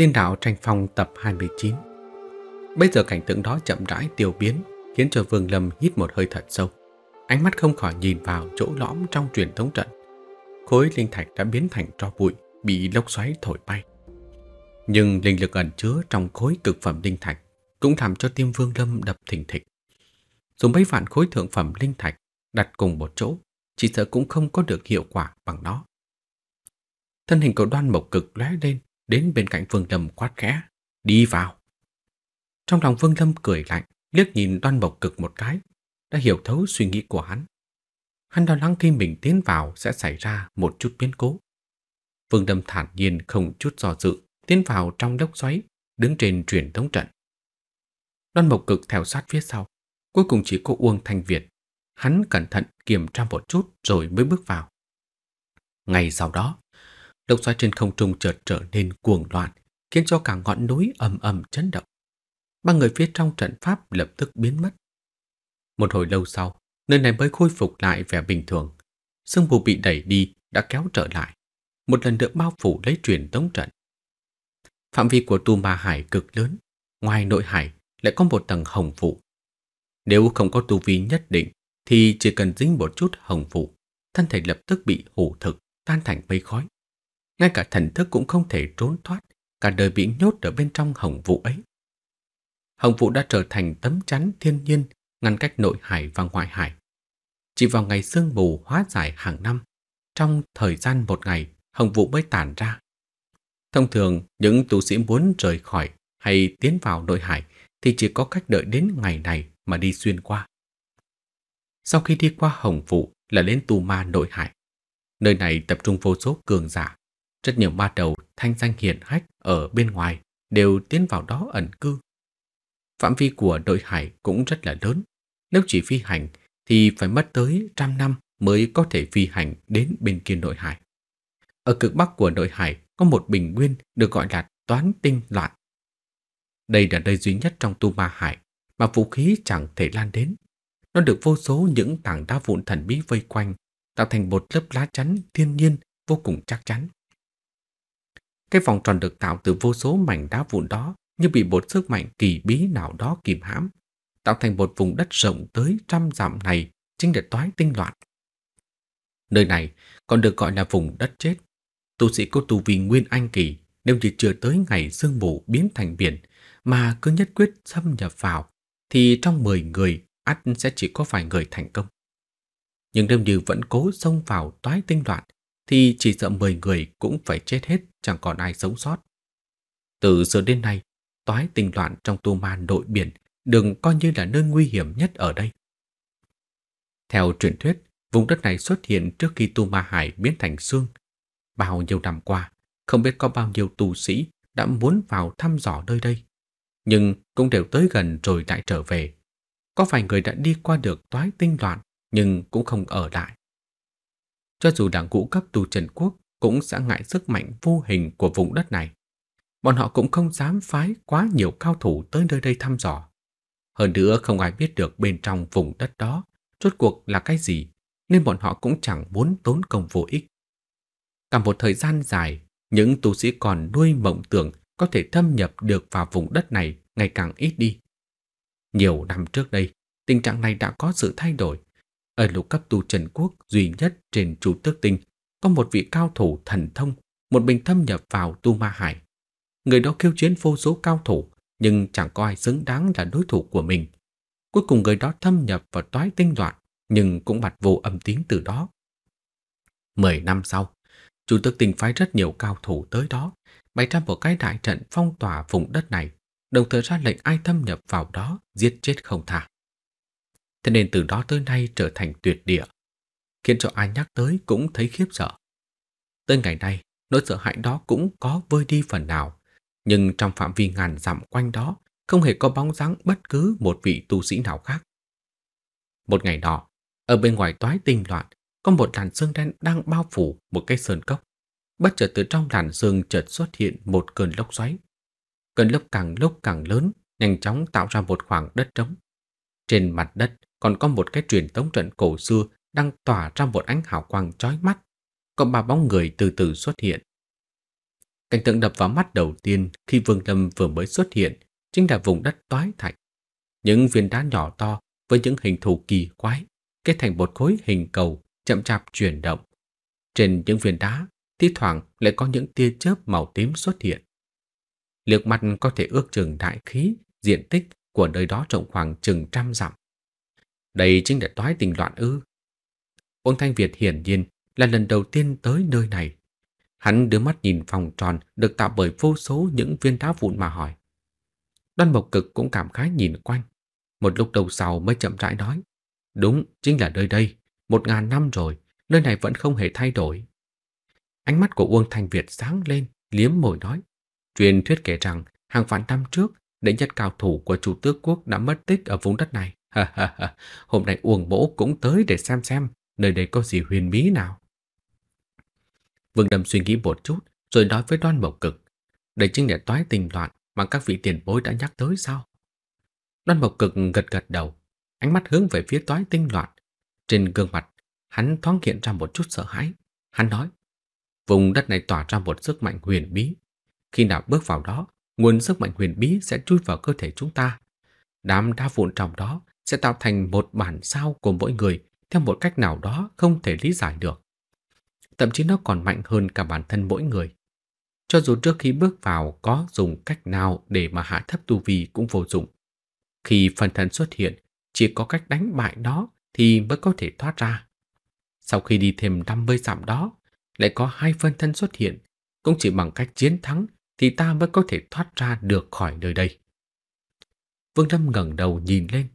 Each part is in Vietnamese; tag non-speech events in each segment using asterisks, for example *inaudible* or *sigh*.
Tiên đạo tranh phong tập 29 Bây giờ cảnh tượng đó chậm rãi tiêu biến khiến cho Vương Lâm hít một hơi thật sâu. Ánh mắt không khỏi nhìn vào chỗ lõm trong truyền thống trận. Khối linh thạch đã biến thành tro bụi, bị lốc xoáy thổi bay. Nhưng linh lực ẩn chứa trong khối cực phẩm linh thạch cũng làm cho tim Vương Lâm đập thình thịch. Dùng mấy vạn khối thượng phẩm linh thạch đặt cùng một chỗ, chỉ sợ cũng không có được hiệu quả bằng nó. Thân hình của đoan mộc cực lóe lên, đến bên cạnh Vương Lâm quát khẽ, "Đi vào." Trong lòng Vương Lâm cười lạnh, liếc nhìn Đoan Mộc Cực một cái, đã hiểu thấu suy nghĩ của hắn. Hắn lo lắng khi mình tiến vào sẽ xảy ra một chút biến cố. Vương Lâm thản nhiên không chút do dự, tiến vào trong lốc xoáy, đứng trên truyền thống trận. Đoan Mộc Cực theo sát phía sau, cuối cùng chỉ có Uông Thanh Việt. Hắn cẩn thận kiểm tra một chút rồi mới bước vào. Ngày sau đó, Lốc xoáy trên không trung chợt trở nên cuồng loạn, khiến cho cả ngọn núi ầm ầm chấn động. Ba người phía trong trận pháp lập tức biến mất. Một hồi lâu sau, nơi này mới khôi phục lại vẻ bình thường. Sương mù bị đẩy đi đã kéo trở lại, một lần nữa bao phủ lấy truyền tống trận. Phạm vi của tu ma hải cực lớn, ngoài nội hải lại có một tầng hồng phủ. Nếu không có tu vi nhất định thì chỉ cần dính một chút hồng phủ, thân thể lập tức bị hủ thực, tan thành mây khói ngay cả thần thức cũng không thể trốn thoát, cả đời bị nhốt ở bên trong hồng vụ ấy. Hồng vụ đã trở thành tấm chắn thiên nhiên ngăn cách nội hải và ngoại hải. Chỉ vào ngày sương mù hóa giải hàng năm, trong thời gian một ngày, hồng vụ mới tản ra. Thông thường, những tu sĩ muốn rời khỏi hay tiến vào nội hải thì chỉ có cách đợi đến ngày này mà đi xuyên qua. Sau khi đi qua hồng vụ là đến tu ma nội hải. Nơi này tập trung vô số cường giả, rất nhiều ma đầu thanh danh hiển hách ở bên ngoài đều tiến vào đó ẩn cư. Phạm vi của đội hải cũng rất là lớn. Nếu chỉ phi hành thì phải mất tới trăm năm mới có thể phi hành đến bên kia nội hải. Ở cực bắc của nội hải có một bình nguyên được gọi là toán tinh loạn. Đây là nơi duy nhất trong tu ma hải mà vũ khí chẳng thể lan đến. Nó được vô số những tảng đá vụn thần bí vây quanh, tạo thành một lớp lá chắn thiên nhiên vô cùng chắc chắn. Cái vòng tròn được tạo từ vô số mảnh đá vụn đó như bị một sức mạnh kỳ bí nào đó kìm hãm, tạo thành một vùng đất rộng tới trăm dặm này chính là toái tinh loạn. Nơi này còn được gọi là vùng đất chết. Tu sĩ có tu vi nguyên anh kỳ nếu như chưa tới ngày sương mù biến thành biển mà cứ nhất quyết xâm nhập vào thì trong 10 người ắt sẽ chỉ có vài người thành công. Nhưng đêm như vẫn cố xông vào toái tinh loạn thì chỉ sợ 10 người cũng phải chết hết, chẳng còn ai sống sót. Từ giờ đến nay, toái tình loạn trong tu ma nội biển đừng coi như là nơi nguy hiểm nhất ở đây. Theo truyền thuyết, vùng đất này xuất hiện trước khi tu ma hải biến thành xương. Bao nhiêu năm qua, không biết có bao nhiêu tu sĩ đã muốn vào thăm dò nơi đây, nhưng cũng đều tới gần rồi lại trở về. Có vài người đã đi qua được toái tinh loạn nhưng cũng không ở lại. Cho dù đảng ngũ cấp tù Trần Quốc cũng sẽ ngại sức mạnh vô hình của vùng đất này. Bọn họ cũng không dám phái quá nhiều cao thủ tới nơi đây thăm dò. Hơn nữa không ai biết được bên trong vùng đất đó rốt cuộc là cái gì, nên bọn họ cũng chẳng muốn tốn công vô ích. Cả một thời gian dài, những tu sĩ còn nuôi mộng tưởng có thể thâm nhập được vào vùng đất này ngày càng ít đi. Nhiều năm trước đây, tình trạng này đã có sự thay đổi, ở lục cấp tu Trần Quốc duy nhất trên chủ tước tinh có một vị cao thủ thần thông một mình thâm nhập vào tu ma hải. Người đó khiêu chiến vô số cao thủ nhưng chẳng có ai xứng đáng là đối thủ của mình. Cuối cùng người đó thâm nhập vào toái tinh loạn nhưng cũng bật vô âm tín từ đó. Mười năm sau, chủ Tước Tinh phái rất nhiều cao thủ tới đó, bày ra một cái đại trận phong tỏa vùng đất này, đồng thời ra lệnh ai thâm nhập vào đó giết chết không thả thế nên từ đó tới nay trở thành tuyệt địa, khiến cho ai nhắc tới cũng thấy khiếp sợ. Tới ngày nay, nỗi sợ hãi đó cũng có vơi đi phần nào, nhưng trong phạm vi ngàn dặm quanh đó không hề có bóng dáng bất cứ một vị tu sĩ nào khác. Một ngày đó ở bên ngoài toái tinh loạn, có một làn sương đen đang bao phủ một cái sơn cốc. Bất chợt từ trong làn sương chợt xuất hiện một cơn lốc xoáy. Cơn lốc càng lúc càng lớn, nhanh chóng tạo ra một khoảng đất trống. Trên mặt đất còn có một cái truyền thống trận cổ xưa đang tỏa ra một ánh hào quang chói mắt, có ba bóng người từ từ xuất hiện. Cảnh tượng đập vào mắt đầu tiên khi Vương Lâm vừa mới xuất hiện chính là vùng đất toái thạch. Những viên đá nhỏ to với những hình thù kỳ quái kết thành một khối hình cầu chậm chạp chuyển động. Trên những viên đá, thi thoảng lại có những tia chớp màu tím xuất hiện. Liệu mặt có thể ước chừng đại khí, diện tích của nơi đó rộng khoảng chừng trăm dặm. Đây chính là toái tình loạn ư. Uông Thanh Việt hiển nhiên là lần đầu tiên tới nơi này. Hắn đưa mắt nhìn phòng tròn được tạo bởi vô số những viên đá vụn mà hỏi. Đoan Mộc Cực cũng cảm khái nhìn quanh. Một lúc đầu sau mới chậm rãi nói. Đúng, chính là nơi đây. Một ngàn năm rồi, nơi này vẫn không hề thay đổi. Ánh mắt của Uông Thanh Việt sáng lên, liếm môi nói. Truyền thuyết kể rằng, hàng vạn năm trước, đệ nhất cao thủ của chủ tước quốc đã mất tích ở vùng đất này. Ha hôm nay Uông Bố cũng tới để xem xem nơi đây có gì huyền bí nào. Vương Đâm suy nghĩ một chút, rồi nói với Đoan Mộc Cực. Đây chính là toái tình loạn mà các vị tiền bối đã nhắc tới sao? Đoan Mộc Cực gật gật đầu, ánh mắt hướng về phía toái tinh loạn. Trên gương mặt, hắn thoáng hiện ra một chút sợ hãi. Hắn nói, vùng đất này tỏa ra một sức mạnh huyền bí. Khi nào bước vào đó, nguồn sức mạnh huyền bí sẽ chui vào cơ thể chúng ta. Đám đa vụn trong đó sẽ tạo thành một bản sao của mỗi người theo một cách nào đó không thể lý giải được. Thậm chí nó còn mạnh hơn cả bản thân mỗi người. Cho dù trước khi bước vào có dùng cách nào để mà hạ thấp tu vi cũng vô dụng. Khi phần thân xuất hiện, chỉ có cách đánh bại đó thì mới có thể thoát ra. Sau khi đi thêm 50 dặm đó, lại có hai phân thân xuất hiện, cũng chỉ bằng cách chiến thắng thì ta mới có thể thoát ra được khỏi nơi đây. Vương Lâm ngẩng đầu nhìn lên,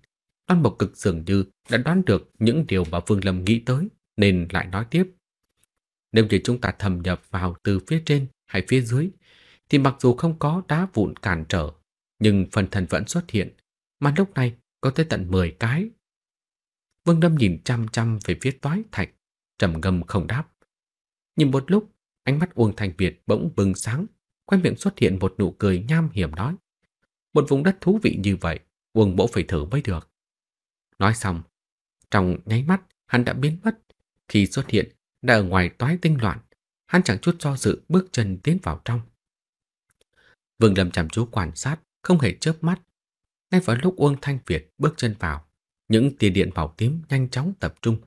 Đoan Mộc Cực dường như đã đoán được những điều mà Vương Lâm nghĩ tới nên lại nói tiếp. Nếu như chúng ta thâm nhập vào từ phía trên hay phía dưới thì mặc dù không có đá vụn cản trở nhưng phần thần vẫn xuất hiện mà lúc này có tới tận 10 cái. Vương Lâm nhìn chăm chăm về phía toái thạch trầm ngâm không đáp. Nhìn một lúc ánh mắt Uông Thành Việt bỗng bừng sáng quanh miệng xuất hiện một nụ cười nham hiểm nói Một vùng đất thú vị như vậy Uông Bỗ phải thử mới được Nói xong, trong nháy mắt hắn đã biến mất. Khi xuất hiện, đã ở ngoài toái tinh loạn, hắn chẳng chút do dự bước chân tiến vào trong. Vương Lâm chăm chú quan sát, không hề chớp mắt. Ngay vào lúc Uông Thanh Việt bước chân vào, những tia điện màu tím nhanh chóng tập trung.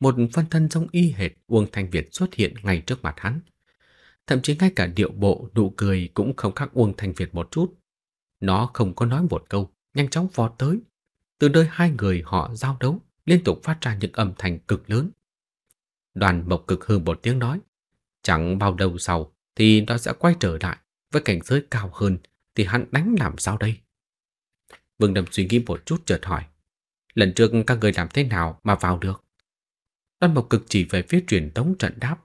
Một phân thân giống y hệt Uông Thanh Việt xuất hiện ngay trước mặt hắn. Thậm chí ngay cả điệu bộ, nụ cười cũng không khác Uông Thanh Việt một chút. Nó không có nói một câu, nhanh chóng vọt tới, từ nơi hai người họ giao đấu liên tục phát ra những âm thanh cực lớn. Đoàn mộc cực hư một tiếng nói, chẳng bao lâu sau thì nó sẽ quay trở lại với cảnh giới cao hơn thì hắn đánh làm sao đây? Vương Đầm suy nghĩ một chút chợt hỏi, lần trước các người làm thế nào mà vào được? Đoàn mộc cực chỉ về phía truyền tống trận đáp,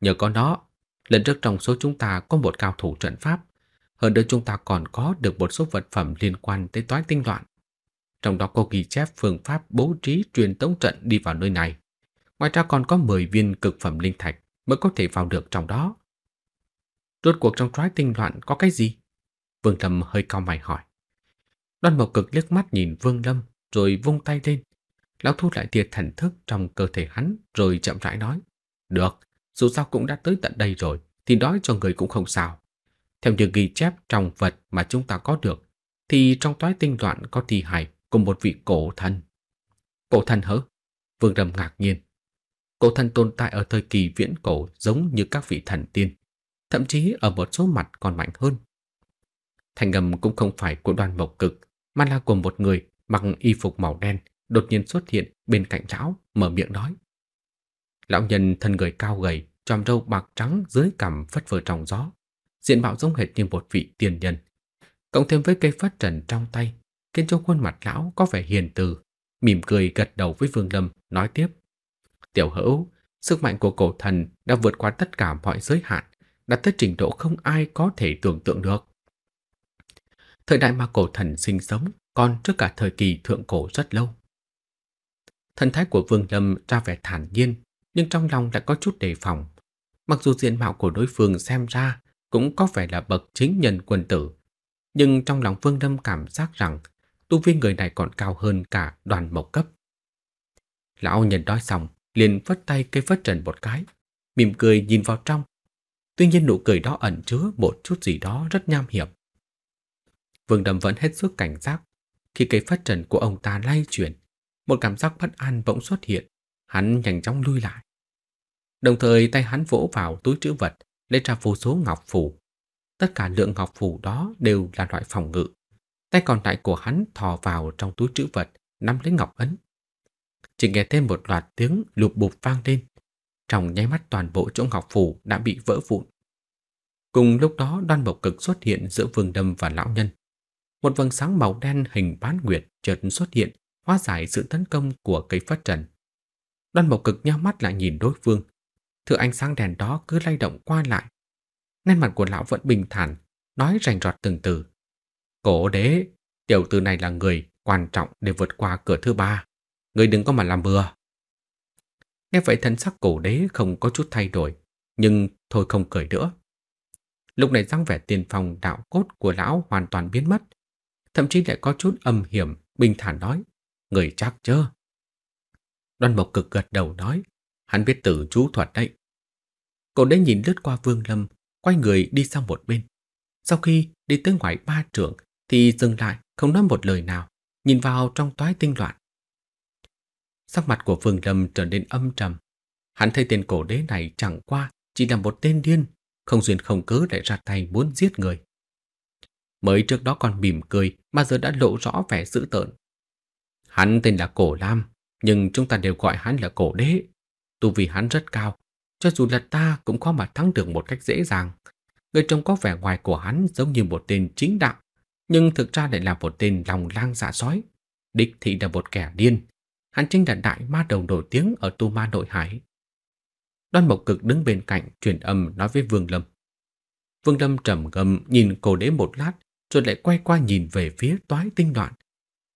nhờ có nó, lần trước trong số chúng ta có một cao thủ trận pháp, hơn nữa chúng ta còn có được một số vật phẩm liên quan tới toái tinh loạn trong đó có ghi chép phương pháp bố trí truyền tống trận đi vào nơi này. Ngoài ra còn có 10 viên cực phẩm linh thạch mới có thể vào được trong đó. Rốt cuộc trong trái tinh loạn có cái gì? Vương Lâm hơi cao mày hỏi. Đoan Mộc Cực liếc mắt nhìn Vương Lâm rồi vung tay lên. Lão thu lại tia thần thức trong cơ thể hắn rồi chậm rãi nói. Được, dù sao cũng đã tới tận đây rồi thì đói cho người cũng không sao. Theo như ghi chép trong vật mà chúng ta có được thì trong toái tinh loạn có thi hài cùng một vị cổ thần. Cổ thần hớ? Vương Rầm ngạc nhiên. Cổ thần tồn tại ở thời kỳ viễn cổ giống như các vị thần tiên, thậm chí ở một số mặt còn mạnh hơn. Thành ngầm cũng không phải của đoàn mộc cực, mà là của một người mặc y phục màu đen đột nhiên xuất hiện bên cạnh lão, mở miệng nói. Lão nhân thân người cao gầy, tròm râu bạc trắng dưới cằm phất phơ trong gió, diện mạo giống hệt như một vị tiền nhân. Cộng thêm với cây phát trần trong tay, khiến cho khuôn mặt lão có vẻ hiền từ, mỉm cười gật đầu với Vương Lâm, nói tiếp: "Tiểu Hữu, sức mạnh của cổ thần đã vượt qua tất cả mọi giới hạn, đã tới trình độ không ai có thể tưởng tượng được." Thời đại mà cổ thần sinh sống còn trước cả thời kỳ thượng cổ rất lâu. Thần thái của Vương Lâm ra vẻ thản nhiên, nhưng trong lòng lại có chút đề phòng. Mặc dù diện mạo của đối phương xem ra cũng có vẻ là bậc chính nhân quân tử, nhưng trong lòng Vương Lâm cảm giác rằng tu vi người này còn cao hơn cả đoàn mộc cấp. Lão nhân nói xong, liền vất tay cây phất trần một cái, mỉm cười nhìn vào trong. Tuy nhiên nụ cười đó ẩn chứa một chút gì đó rất nham hiểm. Vương Đầm vẫn hết sức cảnh giác. Khi cây phất trần của ông ta lay chuyển, một cảm giác bất an bỗng xuất hiện. Hắn nhanh chóng lui lại. Đồng thời tay hắn vỗ vào túi trữ vật, lấy ra vô số ngọc phủ. Tất cả lượng ngọc phủ đó đều là loại phòng ngự. Tay còn lại của hắn thò vào trong túi trữ vật, nắm lấy ngọc ấn. Chỉ nghe thêm một loạt tiếng lụp bụp vang lên. Trong nháy mắt toàn bộ chỗ ngọc phủ đã bị vỡ vụn. Cùng lúc đó đoan Bộc cực xuất hiện giữa vương đâm và lão nhân. Một vầng sáng màu đen hình bán nguyệt chợt xuất hiện, hóa giải sự tấn công của cây phát trần. Đoan Bộc cực nhau mắt lại nhìn đối phương. Thứ ánh sáng đèn đó cứ lay động qua lại. Nét mặt của lão vẫn bình thản, nói rành rọt từng từ. Cổ đế, tiểu tử này là người quan trọng để vượt qua cửa thứ ba. Người đừng có mà làm bừa. Nghe vậy thân sắc cổ đế không có chút thay đổi, nhưng thôi không cười nữa. Lúc này dáng vẻ tiền phòng đạo cốt của lão hoàn toàn biến mất, thậm chí lại có chút âm hiểm, bình thản nói, người chắc chưa? Đoan Mộc cực gật đầu nói, hắn biết tử chú thuật đấy. Cổ đế nhìn lướt qua Vương Lâm, quay người đi sang một bên. Sau khi đi tới ngoài ba trường thì dừng lại, không nói một lời nào, nhìn vào trong toái tinh loạn. Sắc mặt của Phương Lâm trở nên âm trầm. Hắn thấy tên cổ đế này chẳng qua chỉ là một tên điên, không duyên không cớ lại ra tay muốn giết người. Mới trước đó còn mỉm cười mà giờ đã lộ rõ vẻ dữ tợn. Hắn tên là Cổ Lam, nhưng chúng ta đều gọi hắn là cổ đế. Tu vì hắn rất cao, cho dù là ta cũng khó mà thắng được một cách dễ dàng. Người trông có vẻ ngoài của hắn giống như một tên chính đạo, nhưng thực ra lại là một tên lòng lang dạ sói. Đích thị là một kẻ điên. Hắn chính là đại ma đầu nổi tiếng ở Tu Ma Nội Hải. Đoan Mộc Cực đứng bên cạnh truyền âm nói với Vương Lâm. Vương Lâm trầm gầm nhìn cổ đế một lát rồi lại quay qua nhìn về phía toái tinh đoạn.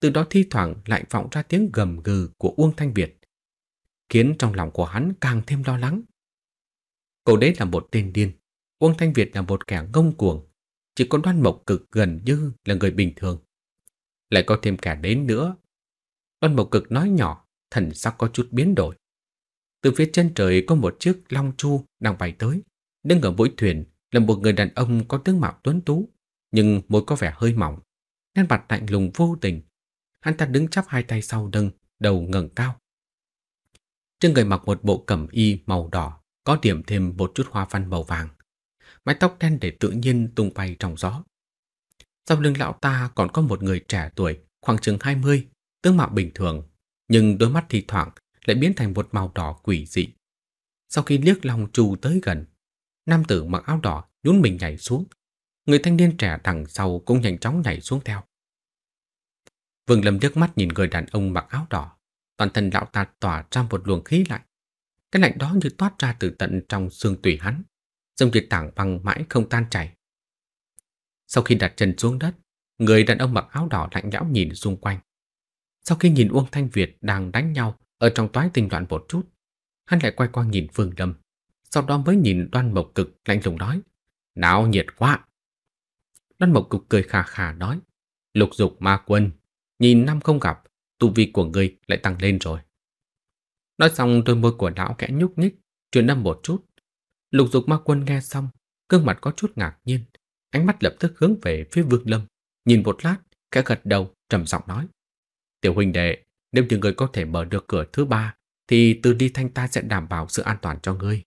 Từ đó thi thoảng lại vọng ra tiếng gầm gừ của Uông Thanh Việt, khiến trong lòng của hắn càng thêm lo lắng. Cổ đế là một tên điên, Uông Thanh Việt là một kẻ ngông cuồng, chỉ có đoan mộc cực gần như là người bình thường. Lại có thêm cả đến nữa. Đoan mộc cực nói nhỏ, thần sắc có chút biến đổi. Từ phía chân trời có một chiếc long chu đang bay tới. Đứng ở mũi thuyền là một người đàn ông có tướng mạo tuấn tú, nhưng môi có vẻ hơi mỏng, nét mặt lạnh lùng vô tình. Hắn ta đứng chắp hai tay sau lưng, đầu ngẩng cao. Trên người mặc một bộ cẩm y màu đỏ, có điểm thêm một chút hoa văn màu vàng mái tóc đen để tự nhiên tung bay trong gió. Sau lưng lão ta còn có một người trẻ tuổi, khoảng chừng 20, tướng mạo bình thường, nhưng đôi mắt thì thoảng lại biến thành một màu đỏ quỷ dị. Sau khi liếc lòng trù tới gần, nam tử mặc áo đỏ nhún mình nhảy xuống. Người thanh niên trẻ đằng sau cũng nhanh chóng nhảy xuống theo. Vương Lâm liếc mắt nhìn người đàn ông mặc áo đỏ, toàn thân lão ta tỏa ra một luồng khí lạnh. Cái lạnh đó như toát ra từ tận trong xương tủy hắn giống như tảng băng mãi không tan chảy. Sau khi đặt chân xuống đất, người đàn ông mặc áo đỏ lạnh nhão nhìn xung quanh. Sau khi nhìn Uông Thanh Việt đang đánh nhau ở trong toái tình loạn một chút, hắn lại quay qua nhìn Phương Lâm, sau đó mới nhìn Đoan Mộc Cực lạnh lùng nói, "Náo nhiệt quá." Đoan Mộc Cực cười khà khà nói, "Lục dục ma quân, nhìn năm không gặp, tu vi của ngươi lại tăng lên rồi." Nói xong đôi môi của lão kẽ nhúc nhích, truyền âm một chút, Lục dục ma quân nghe xong, gương mặt có chút ngạc nhiên, ánh mắt lập tức hướng về phía vương lâm, nhìn một lát, khẽ gật đầu, trầm giọng nói. Tiểu huynh đệ, nếu như người có thể mở được cửa thứ ba, thì từ đi thanh ta sẽ đảm bảo sự an toàn cho ngươi.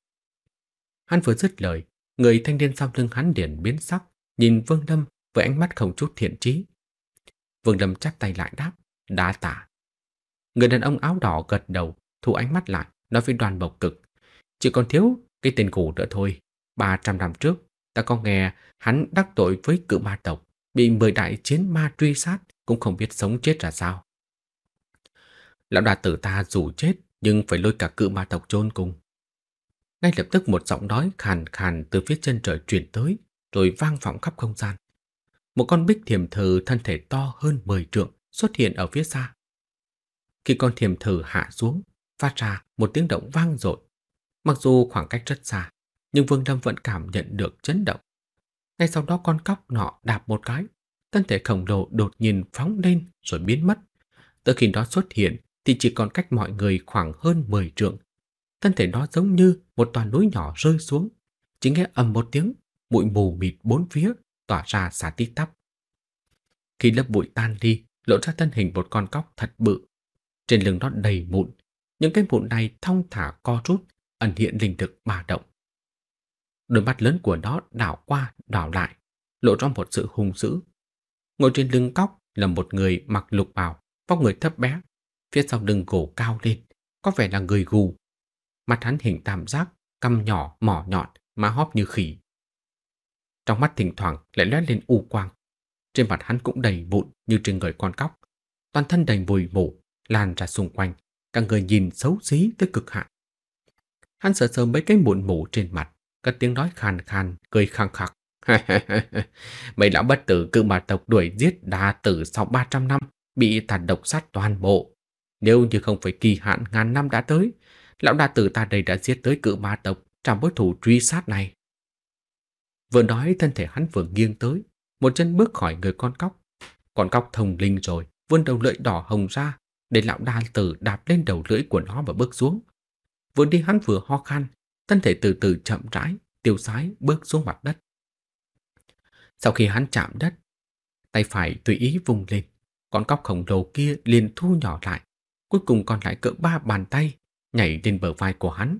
Hắn vừa dứt lời, người thanh niên sau lưng hắn điển biến sắc, nhìn vương lâm với ánh mắt không chút thiện trí. Vương lâm chắp tay lại đáp, đã tả. Người đàn ông áo đỏ gật đầu, thu ánh mắt lại, nói với đoàn bộc cực. Chỉ còn thiếu cái tên cũ nữa thôi. 300 năm trước, ta có nghe hắn đắc tội với cự ma tộc, bị mười đại chiến ma truy sát, cũng không biết sống chết ra sao. Lão đà tử ta dù chết, nhưng phải lôi cả cự ma tộc chôn cùng. Ngay lập tức một giọng nói khàn khàn từ phía chân trời truyền tới, rồi vang vọng khắp không gian. Một con bích thiềm thử thân thể to hơn 10 trượng xuất hiện ở phía xa. Khi con thiềm thử hạ xuống, phát ra một tiếng động vang dội Mặc dù khoảng cách rất xa, nhưng Vương Lâm vẫn cảm nhận được chấn động. Ngay sau đó con cóc nọ đạp một cái, thân thể khổng lồ đột nhiên phóng lên rồi biến mất. Tới khi nó xuất hiện thì chỉ còn cách mọi người khoảng hơn 10 trượng. Thân thể nó giống như một toàn núi nhỏ rơi xuống. Chỉ nghe ầm một tiếng, bụi mù mịt bốn phía tỏa ra xả tít tắp. Khi lớp bụi tan đi, lộ ra thân hình một con cóc thật bự. Trên lưng nó đầy mụn, những cái mụn này thong thả co rút ẩn hiện linh thực ba động. Đôi mắt lớn của nó đảo qua, đảo lại, lộ ra một sự hung dữ. Ngồi trên lưng cóc là một người mặc lục bào, vóc người thấp bé, phía sau lưng cổ cao lên, có vẻ là người gù. Mặt hắn hình tam giác, căm nhỏ, mỏ nhọn, má hóp như khỉ. Trong mắt thỉnh thoảng lại lóe lên u quang. Trên mặt hắn cũng đầy vụn như trên người con cóc. Toàn thân đầy mùi mủ, lan ra xung quanh, cả người nhìn xấu xí tới cực hạn. Hắn sờ sờ mấy cái mụn mủ trên mặt, cất tiếng nói khàn khàn, cười khăng khắc. *laughs* Mấy lão bất tử cự mà tộc đuổi giết đa tử sau 300 năm, bị tàn độc sát toàn bộ. Nếu như không phải kỳ hạn ngàn năm đã tới, lão đa tử ta đây đã giết tới cự ma tộc trong bối thủ truy sát này. Vừa nói thân thể hắn vừa nghiêng tới, một chân bước khỏi người con cóc. Con cóc thông linh rồi, vươn đầu lưỡi đỏ hồng ra, để lão đa tử đạp lên đầu lưỡi của nó và bước xuống, vừa đi hắn vừa ho khan, thân thể từ từ chậm rãi, tiêu sái bước xuống mặt đất. Sau khi hắn chạm đất, tay phải tùy ý vùng lên, con cóc khổng lồ kia liền thu nhỏ lại, cuối cùng còn lại cỡ ba bàn tay, nhảy lên bờ vai của hắn,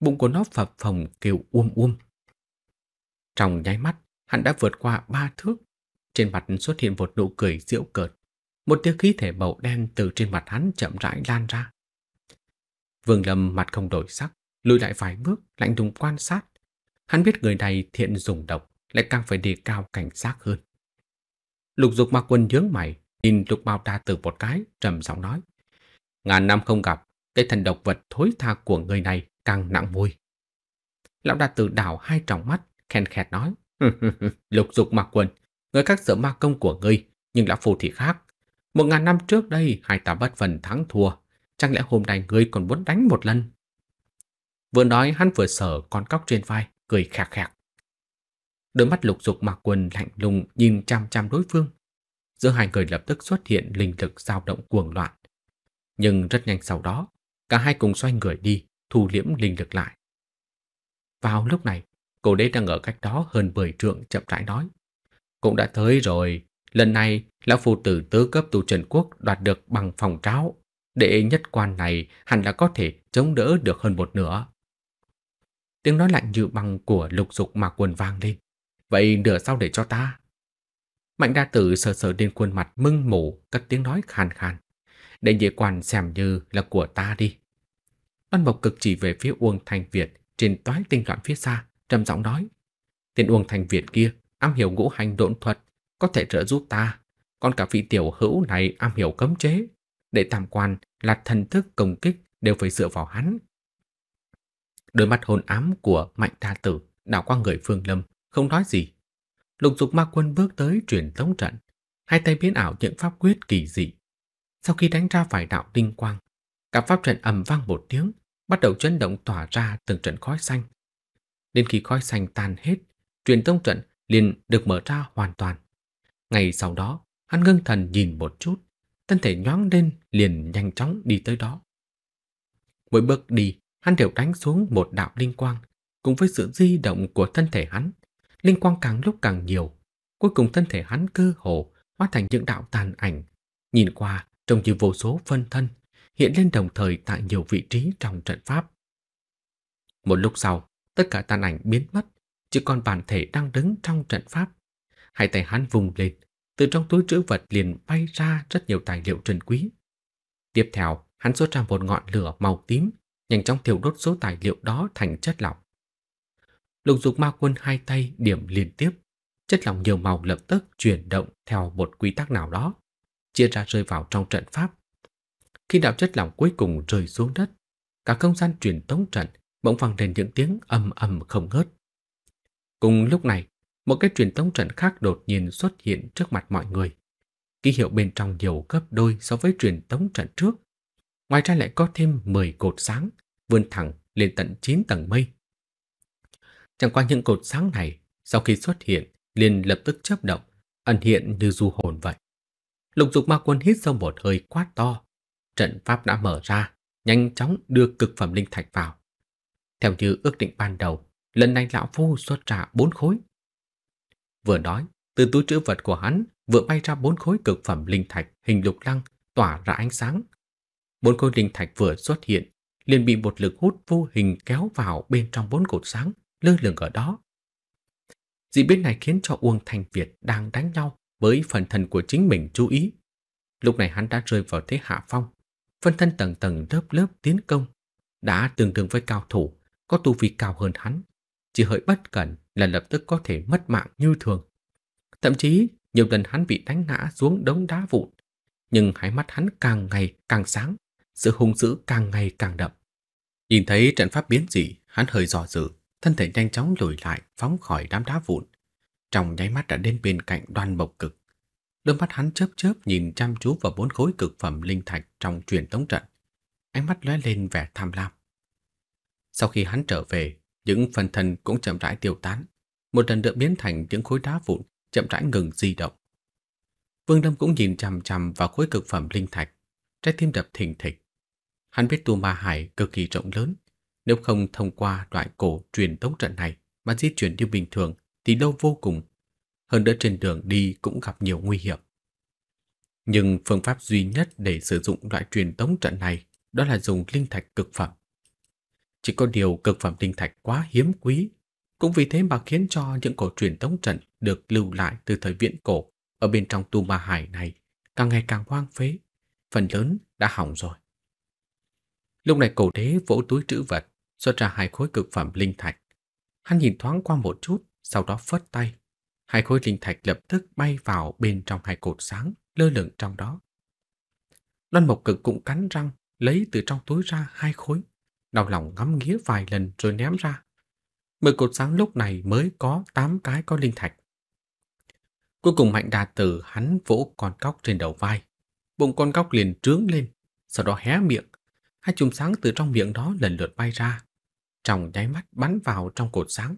bụng của nó phập phồng kêu uum uum. Trong nháy mắt, hắn đã vượt qua ba thước, trên mặt xuất hiện một nụ cười diễu cợt, một tia khí thể màu đen từ trên mặt hắn chậm rãi lan ra. Vương Lâm mặt không đổi sắc, lùi lại vài bước, lạnh lùng quan sát. Hắn biết người này thiện dùng độc, lại càng phải đề cao cảnh giác hơn. Lục Dục mặc quần nhướng mày, nhìn Lục Bao ta từ một cái, trầm giọng nói: "Ngàn năm không gặp, cái thần độc vật thối tha của người này càng nặng mùi." Lão đạt từ đảo hai tròng mắt, khen khẹt nói: *laughs* "Lục Dục mặc quần, người các sở ma công của ngươi, nhưng lão phù thì khác. Một ngàn năm trước đây, hai ta bất phần thắng thua, Chẳng lẽ hôm nay ngươi còn muốn đánh một lần? Vừa nói hắn vừa sở con cóc trên vai, cười khạc khạc. Đôi mắt lục dục mặc quần lạnh lùng nhìn chăm chăm đối phương. Giữa hai người lập tức xuất hiện linh lực dao động cuồng loạn. Nhưng rất nhanh sau đó, cả hai cùng xoay người đi, thu liễm linh lực lại. Vào lúc này, cô đế đang ở cách đó hơn 10 trượng chậm rãi nói. Cũng đã tới rồi, lần này lão phụ tử tứ cấp tù Trần Quốc đoạt được bằng phòng tráo, đệ nhất quan này hẳn là có thể chống đỡ được hơn một nửa. Tiếng nói lạnh như băng của lục dục mà quần vang lên. Vậy nửa sau để cho ta. Mạnh đa tử sờ sờ lên khuôn mặt mưng mủ, cất tiếng nói khàn khàn. Để nhị quan xem như là của ta đi. Ân Mộc cực chỉ về phía Uông Thành Việt trên toái tinh loạn phía xa, trầm giọng nói. Tên Uông Thành Việt kia am hiểu ngũ hành độn thuật, có thể trợ giúp ta. Còn cả vị tiểu hữu này am hiểu cấm chế. Để tam quan là thần thức công kích đều phải dựa vào hắn. Đôi mắt hồn ám của Mạnh đa Tử đảo qua người Phương Lâm, không nói gì. Lục dục ma quân bước tới truyền tống trận, hai tay biến ảo những pháp quyết kỳ dị. Sau khi đánh ra vài đạo tinh quang, cả pháp trận ầm vang một tiếng, bắt đầu chấn động tỏa ra từng trận khói xanh. Đến khi khói xanh tan hết, truyền tống trận liền được mở ra hoàn toàn. Ngày sau đó, hắn ngưng thần nhìn một chút, thân thể nhoáng lên liền nhanh chóng đi tới đó. Mỗi bước đi, hắn đều đánh xuống một đạo linh quang, cùng với sự di động của thân thể hắn, linh quang càng lúc càng nhiều, cuối cùng thân thể hắn cơ hồ hóa thành những đạo tàn ảnh, nhìn qua trông như vô số phân thân hiện lên đồng thời tại nhiều vị trí trong trận pháp. Một lúc sau, tất cả tàn ảnh biến mất, chỉ còn bản thể đang đứng trong trận pháp. Hai tay hắn vùng lên, từ trong túi trữ vật liền bay ra rất nhiều tài liệu trân quý. Tiếp theo, hắn xuất ra một ngọn lửa màu tím, nhanh chóng thiêu đốt số tài liệu đó thành chất lỏng. Lục dục ma quân hai tay điểm liên tiếp, chất lỏng nhiều màu lập tức chuyển động theo một quy tắc nào đó, chia ra rơi vào trong trận pháp. Khi đạo chất lỏng cuối cùng rơi xuống đất, cả không gian truyền tống trận bỗng vang lên những tiếng ầm ầm không ngớt. Cùng lúc này, một cái truyền tống trận khác đột nhiên xuất hiện trước mặt mọi người. Ký hiệu bên trong nhiều gấp đôi so với truyền tống trận trước. Ngoài ra lại có thêm 10 cột sáng, vươn thẳng lên tận 9 tầng mây. Chẳng qua những cột sáng này, sau khi xuất hiện, liền lập tức chớp động, ẩn hiện như du hồn vậy. Lục dục ma quân hít sâu một hơi quá to. Trận pháp đã mở ra, nhanh chóng đưa cực phẩm linh thạch vào. Theo như ước định ban đầu, lần này lão phu xuất ra bốn khối, Vừa nói, từ túi trữ vật của hắn vừa bay ra bốn khối cực phẩm linh thạch hình lục lăng tỏa ra ánh sáng. Bốn khối linh thạch vừa xuất hiện, liền bị một lực hút vô hình kéo vào bên trong bốn cột sáng, lơ lửng ở đó. Dị biến này khiến cho Uông Thanh Việt đang đánh nhau với phần thân của chính mình chú ý. Lúc này hắn đã rơi vào thế hạ phong, phân thân tầng tầng lớp lớp tiến công, đã tương đương với cao thủ, có tu vi cao hơn hắn chỉ hơi bất cẩn là lập tức có thể mất mạng như thường. Thậm chí, nhiều lần hắn bị đánh ngã xuống đống đá vụn, nhưng hai mắt hắn càng ngày càng sáng, sự hung dữ càng ngày càng đậm. Nhìn thấy trận pháp biến dị, hắn hơi dò dự, thân thể nhanh chóng lùi lại, phóng khỏi đám đá vụn. Trong nháy mắt đã đến bên cạnh đoan mộc cực. Đôi mắt hắn chớp chớp nhìn chăm chú vào bốn khối cực phẩm linh thạch trong truyền tống trận. Ánh mắt lóe lên vẻ tham lam. Sau khi hắn trở về, những phần thần cũng chậm rãi tiêu tán, một lần nữa biến thành những khối đá vụn chậm rãi ngừng di động. Vương Lâm cũng nhìn chằm chằm vào khối cực phẩm linh thạch, trái tim đập thình thịch. Hắn biết tu ma hải cực kỳ rộng lớn, nếu không thông qua loại cổ truyền tống trận này mà di chuyển như bình thường thì đâu vô cùng. Hơn nữa trên đường đi cũng gặp nhiều nguy hiểm. Nhưng phương pháp duy nhất để sử dụng loại truyền tống trận này đó là dùng linh thạch cực phẩm. Chỉ có điều cực phẩm tinh thạch quá hiếm quý, cũng vì thế mà khiến cho những cổ truyền tống trận được lưu lại từ thời viễn cổ ở bên trong tu ma hải này càng ngày càng hoang phế, phần lớn đã hỏng rồi. Lúc này cổ đế vỗ túi trữ vật, xuất ra hai khối cực phẩm linh thạch. Hắn nhìn thoáng qua một chút, sau đó phất tay. Hai khối linh thạch lập tức bay vào bên trong hai cột sáng, lơ lửng trong đó. Loan Mộc Cực cũng cắn răng, lấy từ trong túi ra hai khối đau lòng ngắm nghía vài lần rồi ném ra. Mười cột sáng lúc này mới có tám cái có linh thạch. Cuối cùng Mạnh Đà Tử hắn vỗ con cóc trên đầu vai. Bụng con cóc liền trướng lên, sau đó hé miệng. Hai chùm sáng từ trong miệng đó lần lượt bay ra, trong nháy mắt bắn vào trong cột sáng.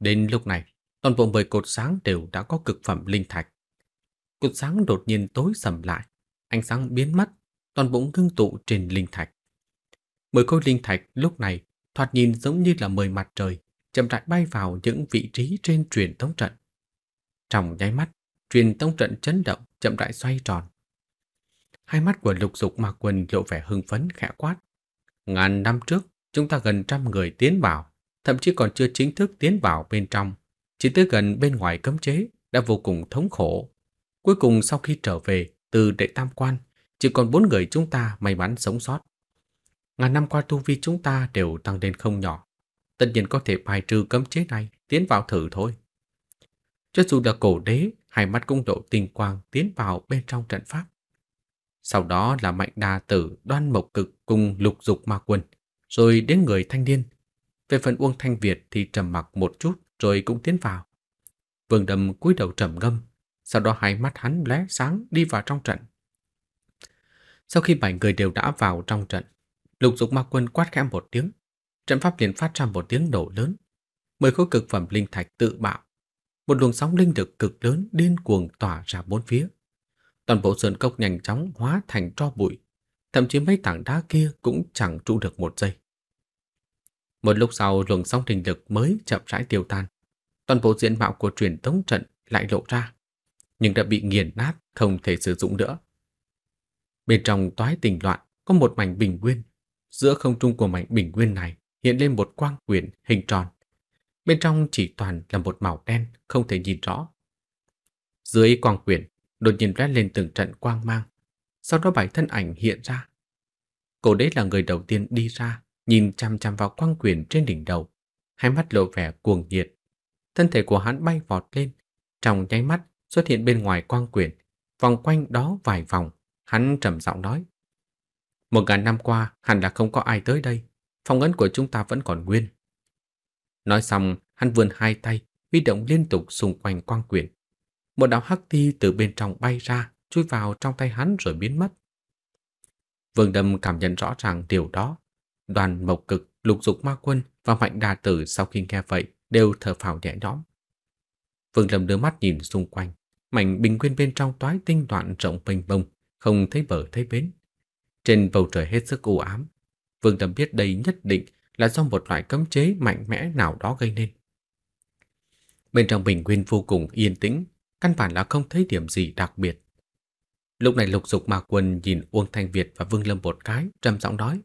Đến lúc này, toàn bộ mười cột sáng đều đã có cực phẩm linh thạch. Cột sáng đột nhiên tối sầm lại, ánh sáng biến mất, toàn bộ ngưng tụ trên linh thạch. Mười khối linh thạch lúc này thoạt nhìn giống như là mười mặt trời, chậm rãi bay vào những vị trí trên truyền tống trận. Trong nháy mắt, truyền tống trận chấn động chậm rãi xoay tròn. Hai mắt của lục dục ma quần lộ vẻ hưng phấn khẽ quát. Ngàn năm trước, chúng ta gần trăm người tiến vào, thậm chí còn chưa chính thức tiến vào bên trong. Chỉ tới gần bên ngoài cấm chế đã vô cùng thống khổ. Cuối cùng sau khi trở về từ đệ tam quan, chỉ còn bốn người chúng ta may mắn sống sót ngàn năm qua tu vi chúng ta đều tăng lên không nhỏ. Tất nhiên có thể bài trừ cấm chế này, tiến vào thử thôi. Cho dù là cổ đế, hai mắt cũng độ tinh quang tiến vào bên trong trận pháp. Sau đó là mạnh đa tử đoan mộc cực cùng lục dục ma quân, rồi đến người thanh niên. Về phần Uông Thanh Việt thì trầm mặc một chút rồi cũng tiến vào. Vương Đầm cúi đầu trầm ngâm, sau đó hai mắt hắn lóe sáng đi vào trong trận. Sau khi bảy người đều đã vào trong trận, Lục dục ma quân quát khẽ một tiếng. Trận pháp liền phát ra một tiếng nổ lớn. Mười khối cực phẩm linh thạch tự bạo. Một luồng sóng linh lực cực lớn điên cuồng tỏa ra bốn phía. Toàn bộ sơn cốc nhanh chóng hóa thành tro bụi. Thậm chí mấy tảng đá kia cũng chẳng trụ được một giây. Một lúc sau luồng sóng linh lực mới chậm rãi tiêu tan. Toàn bộ diện mạo của truyền tống trận lại lộ ra. Nhưng đã bị nghiền nát, không thể sử dụng nữa. Bên trong toái tình loạn có một mảnh bình nguyên Giữa không trung của mảnh bình nguyên này hiện lên một quang quyển hình tròn. Bên trong chỉ toàn là một màu đen, không thể nhìn rõ. Dưới quang quyển, đột nhiên lóe lên từng trận quang mang. Sau đó bảy thân ảnh hiện ra. Cổ đế là người đầu tiên đi ra, nhìn chăm chăm vào quang quyển trên đỉnh đầu. Hai mắt lộ vẻ cuồng nhiệt. Thân thể của hắn bay vọt lên. Trong nháy mắt xuất hiện bên ngoài quang quyển. Vòng quanh đó vài vòng, hắn trầm giọng nói. Một ngàn năm qua hẳn là không có ai tới đây, Phòng ấn của chúng ta vẫn còn nguyên. Nói xong, hắn vươn hai tay, huy động liên tục xung quanh quang quyển. Một đạo hắc ti từ bên trong bay ra, chui vào trong tay hắn rồi biến mất. Vương Đâm cảm nhận rõ ràng điều đó. Đoàn Mộc Cực, Lục Dục Ma Quân và Mạnh Đà Tử sau khi nghe vậy đều thở phào nhẹ nhõm. Vương Lâm đưa mắt nhìn xung quanh, mảnh bình nguyên bên trong toái tinh đoạn rộng bềnh bông, không thấy bờ thấy bến. Trên bầu trời hết sức u ám, Vương Lâm biết đây nhất định là do một loại cấm chế mạnh mẽ nào đó gây nên. Bên trong bình nguyên vô cùng yên tĩnh, căn bản là không thấy điểm gì đặc biệt. Lúc này lục dục ma quân nhìn Uông Thanh Việt và Vương Lâm một cái, trầm giọng nói.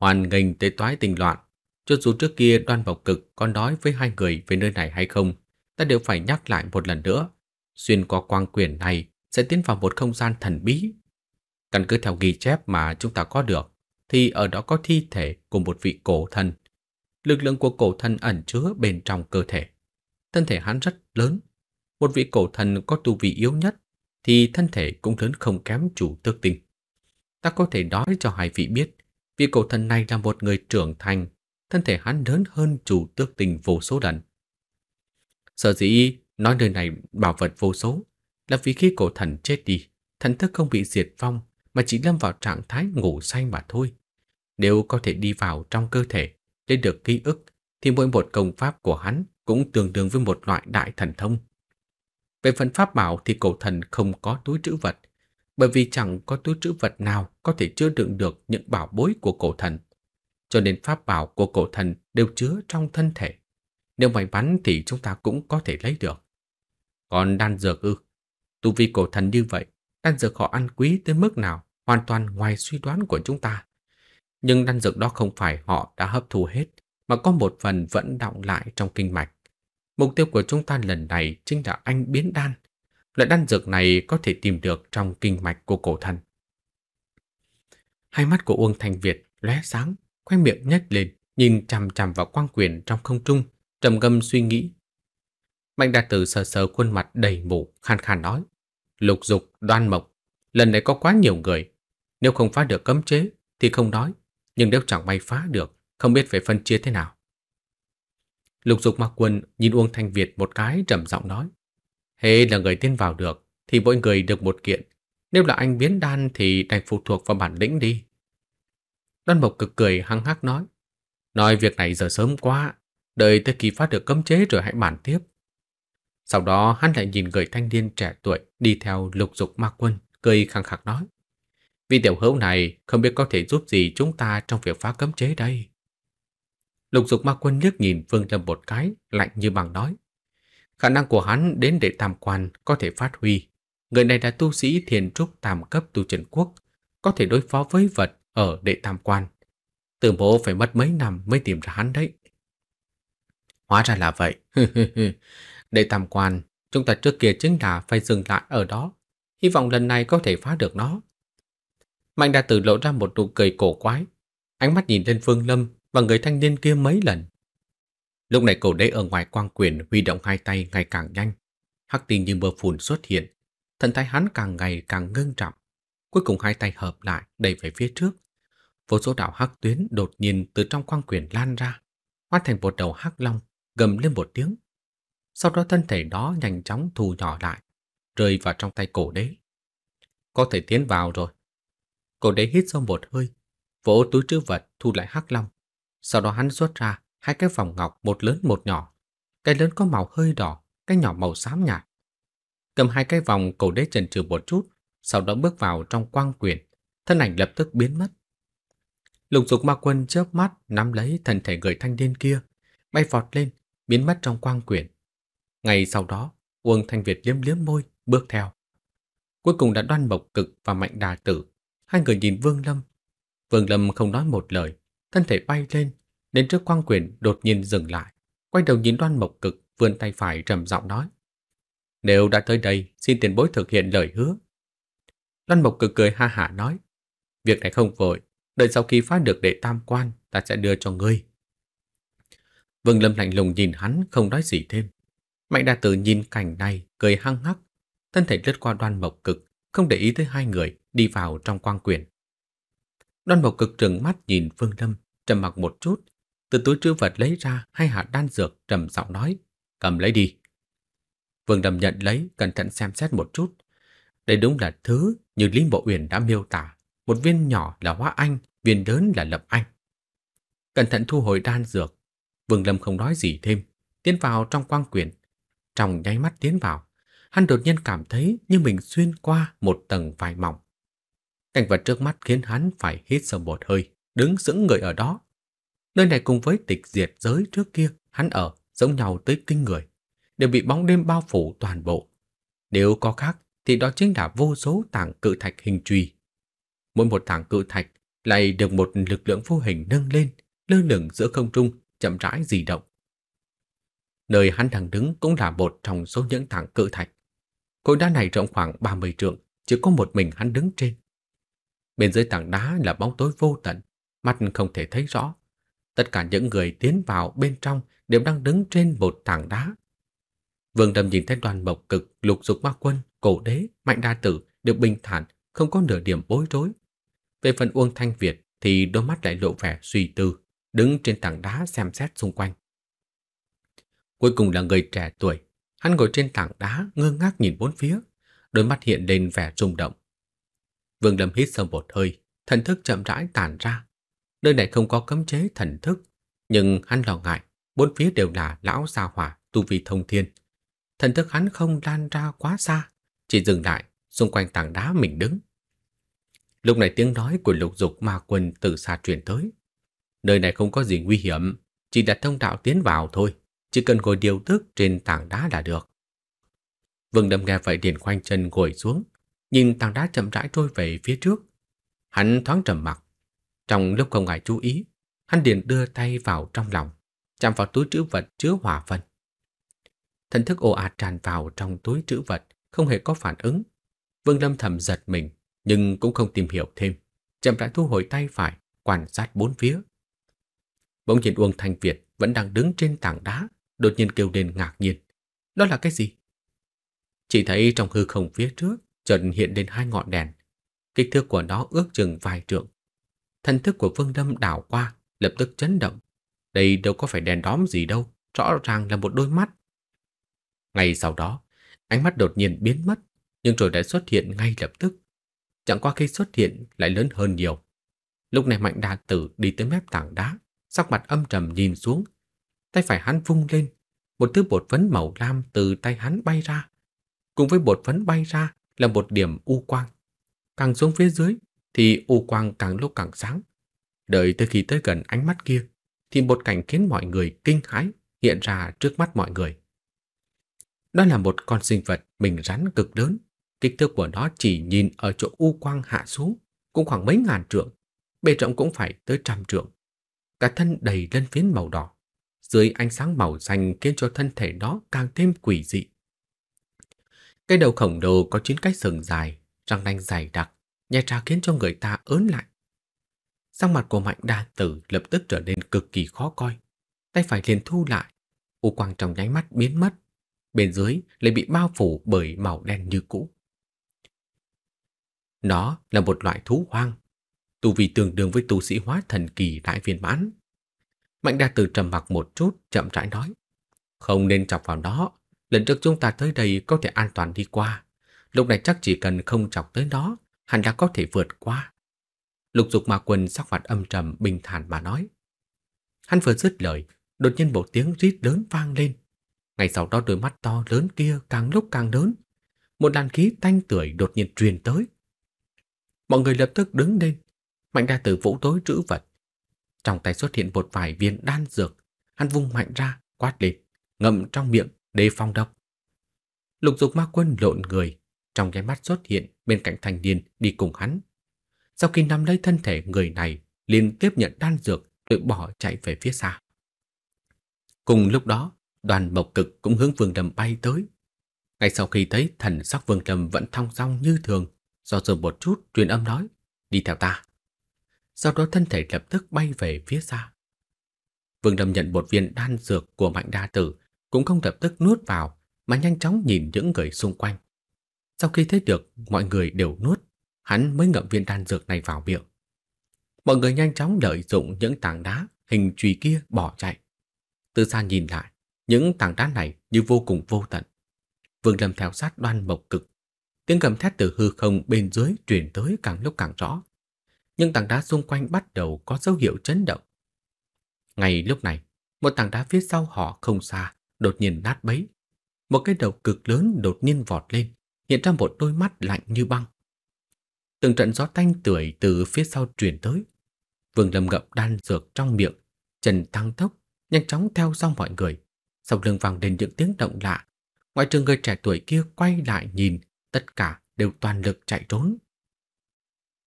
Hoàn nghênh tế toái tình loạn, cho dù trước kia đoan bọc cực có đói với hai người về nơi này hay không, ta đều phải nhắc lại một lần nữa. Xuyên qua quang quyển này sẽ tiến vào một không gian thần bí Căn cứ theo ghi chép mà chúng ta có được, thì ở đó có thi thể của một vị cổ thần. Lực lượng của cổ thần ẩn chứa bên trong cơ thể. Thân thể hắn rất lớn. Một vị cổ thần có tu vị yếu nhất thì thân thể cũng lớn không kém chủ tước tinh. Ta có thể nói cho hai vị biết, vị cổ thần này là một người trưởng thành, thân thể hắn lớn hơn chủ tước tinh vô số lần. Sở dĩ nói nơi này bảo vật vô số là vì khi cổ thần chết đi, thần thức không bị diệt vong mà chỉ lâm vào trạng thái ngủ say mà thôi. Nếu có thể đi vào trong cơ thể, để được ký ức, thì mỗi một công pháp của hắn cũng tương đương với một loại đại thần thông. Về phần pháp bảo thì cổ thần không có túi trữ vật, bởi vì chẳng có túi trữ vật nào có thể chứa đựng được những bảo bối của cổ thần. Cho nên pháp bảo của cổ thần đều chứa trong thân thể. Nếu may mắn thì chúng ta cũng có thể lấy được. Còn đan dược ư? Tu vi cổ thần như vậy, đan dược họ ăn quý tới mức nào? hoàn toàn ngoài suy đoán của chúng ta. Nhưng đan dược đó không phải họ đã hấp thu hết, mà có một phần vẫn đọng lại trong kinh mạch. Mục tiêu của chúng ta lần này chính là anh biến đan. Loại đan dược này có thể tìm được trong kinh mạch của cổ thần. Hai mắt của Uông Thành Việt lóe sáng, khoe miệng nhếch lên, nhìn chằm chằm vào quang quyền trong không trung, trầm ngâm suy nghĩ. Mạnh Đạt Tử sờ sờ khuôn mặt đầy mù, khan khan nói. Lục dục, đoan mộc, lần này có quá nhiều người, nếu không phá được cấm chế thì không nói, nhưng nếu chẳng may phá được, không biết phải phân chia thế nào. Lục Dục Mặc Quân nhìn Uông Thanh Việt một cái trầm giọng nói: "Hễ là người tiên vào được thì mỗi người được một kiện, nếu là anh biến đan thì đành phụ thuộc vào bản lĩnh đi." Đoan Mộc cực cười hăng hắc nói: "Nói việc này giờ sớm quá, đợi tới khi phát được cấm chế rồi hãy bàn tiếp." Sau đó hắn lại nhìn người thanh niên trẻ tuổi đi theo Lục Dục Ma Quân, cười khăng khắc nói: vì tiểu hữu này không biết có thể giúp gì chúng ta trong việc phá cấm chế đây. Lục dục ma quân liếc nhìn Vương Lâm một cái, lạnh như bằng nói. Khả năng của hắn đến để tam quan có thể phát huy. Người này là tu sĩ thiền trúc tam cấp tu trần quốc, có thể đối phó với vật ở đệ tam quan. Tử mộ phải mất mấy năm mới tìm ra hắn đấy. Hóa ra là vậy. *laughs* đệ tam quan, chúng ta trước kia chính là phải dừng lại ở đó. Hy vọng lần này có thể phá được nó. Mạnh Đạt Tử lộ ra một nụ cười cổ quái, ánh mắt nhìn lên Phương Lâm và người thanh niên kia mấy lần. Lúc này cổ đế ở ngoài quang quyền huy động hai tay ngày càng nhanh, hắc tinh như mưa phùn xuất hiện, thần thái hắn càng ngày càng ngưng trọng, cuối cùng hai tay hợp lại đẩy về phía trước. Vô số đạo hắc tuyến đột nhiên từ trong quang quyền lan ra, hóa thành một đầu hắc long, gầm lên một tiếng. Sau đó thân thể đó nhanh chóng thu nhỏ lại, rơi vào trong tay cổ đế. Có thể tiến vào rồi. Cậu đấy hít sâu một hơi, vỗ túi trữ vật thu lại hắc long. Sau đó hắn xuất ra hai cái vòng ngọc một lớn một nhỏ. Cái lớn có màu hơi đỏ, cái nhỏ màu xám nhạt. Cầm hai cái vòng cậu đấy chần chừ một chút, sau đó bước vào trong quang quyền, thân ảnh lập tức biến mất. Lục dục ma quân chớp mắt nắm lấy thân thể người thanh niên kia, bay vọt lên, biến mất trong quang quyển. Ngày sau đó, Uông Thanh Việt liếm liếm môi, bước theo. Cuối cùng đã đoan mộc cực và mạnh đà tử Hai người nhìn Vương Lâm. Vương Lâm không nói một lời, thân thể bay lên, đến trước quang quyền đột nhiên dừng lại. Quay đầu nhìn đoan mộc cực, vươn tay phải trầm giọng nói. Nếu đã tới đây, xin tiền bối thực hiện lời hứa. Đoan mộc cực cười ha hả nói. Việc này không vội, đợi sau khi phá được đệ tam quan, ta sẽ đưa cho ngươi. Vương Lâm lạnh lùng nhìn hắn, không nói gì thêm. Mạnh Đa Tử nhìn cảnh này, cười hăng hắc, thân thể lướt qua đoan mộc cực, không để ý tới hai người đi vào trong quang quyền. Đoan Mộc Cực trừng mắt nhìn Phương Lâm, trầm mặc một chút, từ túi trữ vật lấy ra hai hạt đan dược trầm giọng nói, "Cầm lấy đi." Phương Lâm nhận lấy, cẩn thận xem xét một chút. Đây đúng là thứ như Lý Bộ Uyển đã miêu tả, một viên nhỏ là hoa anh, viên lớn là lập anh. Cẩn thận thu hồi đan dược, Vương Lâm không nói gì thêm, tiến vào trong quang quyển, trong nháy mắt tiến vào hắn đột nhiên cảm thấy như mình xuyên qua một tầng vải mỏng. Cảnh vật trước mắt khiến hắn phải hít sâu một hơi, đứng sững người ở đó. Nơi này cùng với tịch diệt giới trước kia hắn ở giống nhau tới kinh người, đều bị bóng đêm bao phủ toàn bộ. Nếu có khác thì đó chính là vô số tảng cự thạch hình chùy. Mỗi một tảng cự thạch lại được một lực lượng vô hình nâng lên, lơ lửng giữa không trung, chậm rãi di động. Nơi hắn đang đứng cũng là một trong số những tảng cự thạch. Khối đá này rộng khoảng 30 trượng, chỉ có một mình hắn đứng trên. Bên dưới tảng đá là bóng tối vô tận, mắt không thể thấy rõ. Tất cả những người tiến vào bên trong đều đang đứng trên một tảng đá. Vương Đâm nhìn thấy đoàn mộc cực, lục dục ma quân, cổ đế, mạnh đa tử được bình thản, không có nửa điểm bối rối. Về phần Uông Thanh Việt thì đôi mắt lại lộ vẻ suy tư, đứng trên tảng đá xem xét xung quanh. Cuối cùng là người trẻ tuổi, Hắn ngồi trên tảng đá ngơ ngác nhìn bốn phía, đôi mắt hiện lên vẻ rung động. Vương Lâm hít sâu một hơi, thần thức chậm rãi tản ra. Nơi này không có cấm chế thần thức, nhưng hắn lo ngại, bốn phía đều là lão gia hỏa tu vi thông thiên. Thần thức hắn không lan ra quá xa, chỉ dừng lại xung quanh tảng đá mình đứng. Lúc này tiếng nói của lục dục ma quân từ xa truyền tới. Nơi này không có gì nguy hiểm, chỉ đặt thông đạo tiến vào thôi chỉ cần ngồi điều tức trên tảng đá là được. Vương Lâm nghe vậy liền khoanh chân ngồi xuống, nhìn tảng đá chậm rãi trôi về phía trước. Hắn thoáng trầm mặc. Trong lúc không ai chú ý, hắn liền đưa tay vào trong lòng, chạm vào túi trữ vật chứa hỏa phân. Thần thức ồ ạt tràn vào trong túi trữ vật, không hề có phản ứng. Vương Lâm thầm giật mình, nhưng cũng không tìm hiểu thêm, chậm rãi thu hồi tay phải, quan sát bốn phía. Bỗng nhìn Uông Thanh Việt vẫn đang đứng trên tảng đá, đột nhiên kêu lên ngạc nhiên. Đó là cái gì? Chỉ thấy trong hư không phía trước chợt hiện lên hai ngọn đèn. Kích thước của nó ước chừng vài trượng. Thần thức của Vương Lâm đảo qua, lập tức chấn động. Đây đâu có phải đèn đóm gì đâu, rõ ràng là một đôi mắt. Ngay sau đó, ánh mắt đột nhiên biến mất, nhưng rồi đã xuất hiện ngay lập tức. Chẳng qua khi xuất hiện lại lớn hơn nhiều. Lúc này Mạnh Đa Tử đi tới mép tảng đá, sắc mặt âm trầm nhìn xuống, tay phải hắn vung lên, một thứ bột phấn màu lam từ tay hắn bay ra. Cùng với bột phấn bay ra là một điểm u quang. Càng xuống phía dưới thì u quang càng lúc càng sáng. Đợi tới khi tới gần ánh mắt kia thì một cảnh khiến mọi người kinh hãi hiện ra trước mắt mọi người. Đó là một con sinh vật mình rắn cực lớn, kích thước của nó chỉ nhìn ở chỗ u quang hạ xuống cũng khoảng mấy ngàn trượng, bề rộng cũng phải tới trăm trượng. Cả thân đầy lên phiến màu đỏ, dưới ánh sáng màu xanh khiến cho thân thể đó càng thêm quỷ dị. Cái đầu khổng lồ có chín cái sừng dài, răng nanh dày đặc, nhai ra khiến cho người ta ớn lạnh. Sang mặt của Mạnh Đa Tử lập tức trở nên cực kỳ khó coi. Tay phải liền thu lại, u quang trong nháy mắt biến mất, bên dưới lại bị bao phủ bởi màu đen như cũ. Nó là một loại thú hoang, tu vi tương đương với tu sĩ hóa thần kỳ đại viên mãn, Mạnh Đa Từ trầm mặc một chút, chậm rãi nói. Không nên chọc vào nó. Lần trước chúng ta tới đây có thể an toàn đi qua. Lúc này chắc chỉ cần không chọc tới nó, hẳn đã có thể vượt qua. Lục dục ma quần sắc mặt âm trầm bình thản mà nói. Hắn vừa dứt lời, đột nhiên một tiếng rít lớn vang lên. Ngay sau đó đôi mắt to lớn kia càng lúc càng lớn. Một làn khí tanh tưởi đột nhiên truyền tới. Mọi người lập tức đứng lên. Mạnh đa Từ vũ tối trữ vật trong tay xuất hiện một vài viên đan dược, hắn vung mạnh ra, quát lên, ngậm trong miệng, đề phong độc. Lục dục ma quân lộn người, trong cái mắt xuất hiện bên cạnh thanh niên đi cùng hắn. Sau khi nắm lấy thân thể người này, liền tiếp nhận đan dược, tự bỏ chạy về phía xa. Cùng lúc đó, đoàn bộc cực cũng hướng vương đầm bay tới. Ngay sau khi thấy thần sắc vương đầm vẫn thong dong như thường, do dự một chút truyền âm nói, đi theo ta sau đó thân thể lập tức bay về phía xa. Vương Lâm nhận một viên đan dược của Mạnh Đa Tử, cũng không lập tức nuốt vào mà nhanh chóng nhìn những người xung quanh. Sau khi thấy được mọi người đều nuốt, hắn mới ngậm viên đan dược này vào miệng. Mọi người nhanh chóng lợi dụng những tảng đá hình chùy kia bỏ chạy. Từ xa nhìn lại, những tảng đá này như vô cùng vô tận. Vương Lâm theo sát đoan mộc cực. Tiếng gầm thét từ hư không bên dưới truyền tới càng lúc càng rõ nhưng tảng đá xung quanh bắt đầu có dấu hiệu chấn động. Ngay lúc này, một tảng đá phía sau họ không xa, đột nhiên nát bấy. Một cái đầu cực lớn đột nhiên vọt lên, hiện ra một đôi mắt lạnh như băng. Từng trận gió tanh tưởi từ phía sau truyền tới. Vương Lâm ngậm đan dược trong miệng, chân tăng tốc, nhanh chóng theo sau mọi người. Sau lưng vang lên những tiếng động lạ. Ngoại trừ người trẻ tuổi kia quay lại nhìn, tất cả đều toàn lực chạy trốn.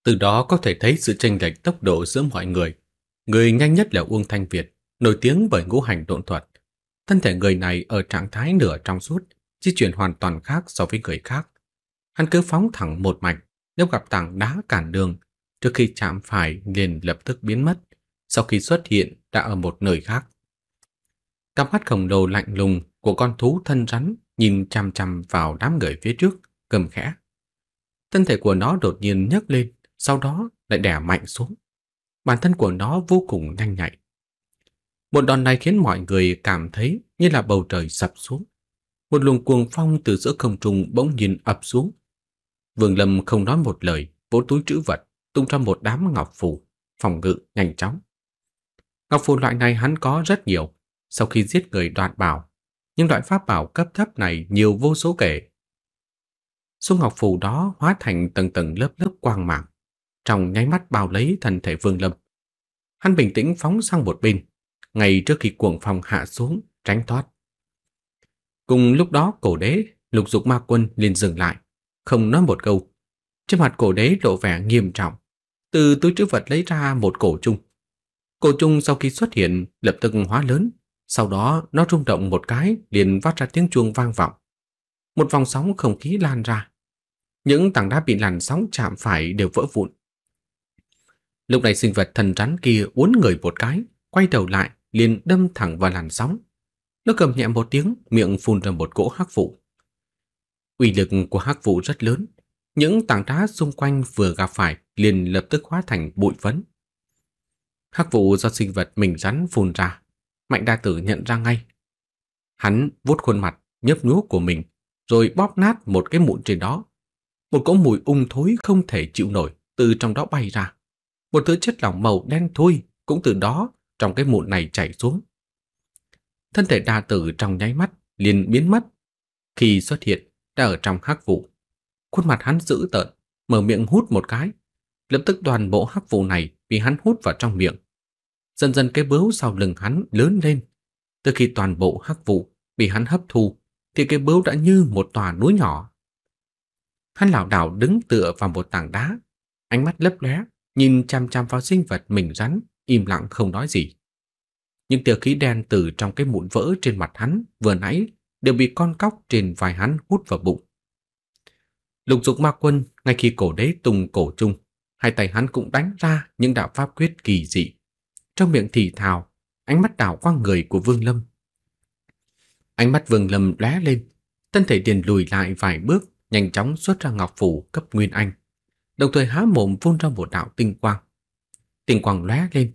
Từ đó có thể thấy sự tranh lệch tốc độ giữa mọi người. Người nhanh nhất là Uông Thanh Việt, nổi tiếng bởi ngũ hành độn thuật. Thân thể người này ở trạng thái nửa trong suốt, di chuyển hoàn toàn khác so với người khác. Hắn cứ phóng thẳng một mạch, nếu gặp tảng đá cản đường, trước khi chạm phải liền lập tức biến mất, sau khi xuất hiện đã ở một nơi khác. Cặp mắt khổng lồ lạnh lùng của con thú thân rắn nhìn chằm chằm vào đám người phía trước, cầm khẽ. Thân thể của nó đột nhiên nhấc lên, sau đó lại đè mạnh xuống. Bản thân của nó vô cùng nhanh nhạy. Một đòn này khiến mọi người cảm thấy như là bầu trời sập xuống. Một luồng cuồng phong từ giữa không trung bỗng nhìn ập xuống. Vương Lâm không nói một lời, vỗ túi trữ vật, tung ra một đám ngọc phù, phòng ngự nhanh chóng. Ngọc phù loại này hắn có rất nhiều, sau khi giết người đoạt bảo, nhưng loại pháp bảo cấp thấp này nhiều vô số kể. Số ngọc phù đó hóa thành tầng tầng lớp lớp quang mạng, trong nháy mắt bao lấy thân thể Vương Lâm. Hắn bình tĩnh phóng sang một bên, ngay trước khi cuồng phong hạ xuống tránh thoát. Cùng lúc đó cổ đế, lục dục ma quân liền dừng lại, không nói một câu. Trên mặt cổ đế lộ vẻ nghiêm trọng, từ túi chữ vật lấy ra một cổ trung. Cổ trung sau khi xuất hiện lập tức hóa lớn, sau đó nó rung động một cái liền phát ra tiếng chuông vang vọng. Một vòng sóng không khí lan ra. Những tảng đá bị làn sóng chạm phải đều vỡ vụn. Lúc này sinh vật thần rắn kia uốn người một cái, quay đầu lại, liền đâm thẳng vào làn sóng. Nó cầm nhẹ một tiếng, miệng phun ra một cỗ hắc vụ. Uy lực của hắc vụ rất lớn, những tảng đá xung quanh vừa gặp phải liền lập tức hóa thành bụi phấn. Hắc vụ do sinh vật mình rắn phun ra, Mạnh Đa Tử nhận ra ngay. Hắn vuốt khuôn mặt nhấp nhúa của mình, rồi bóp nát một cái mụn trên đó. Một cỗ mùi ung thối không thể chịu nổi từ trong đó bay ra một thứ chất lỏng màu đen thui cũng từ đó trong cái mụn này chảy xuống. Thân thể đa tử trong nháy mắt liền biến mất. Khi xuất hiện, đã ở trong hắc vụ. Khuôn mặt hắn dữ tợn, mở miệng hút một cái. Lập tức toàn bộ hắc vụ này bị hắn hút vào trong miệng. Dần dần cái bướu sau lưng hắn lớn lên. Từ khi toàn bộ hắc vụ bị hắn hấp thu, thì cái bướu đã như một tòa núi nhỏ. Hắn lảo đảo đứng tựa vào một tảng đá, ánh mắt lấp lóe, nhìn chăm chăm vào sinh vật mình rắn, im lặng không nói gì. Những tia khí đen từ trong cái mụn vỡ trên mặt hắn vừa nãy đều bị con cóc trên vai hắn hút vào bụng. Lục Dục Ma Quân ngay khi cổ đế tung cổ trung, hai tay hắn cũng đánh ra những đạo pháp quyết kỳ dị. Trong miệng thì thào, ánh mắt đảo qua người của Vương Lâm. Ánh mắt Vương Lâm lóe lên, thân thể điền lùi lại vài bước, nhanh chóng xuất ra ngọc phủ cấp Nguyên Anh đồng thời há mồm phun ra một đạo tinh quang. Tinh quang lóe lên,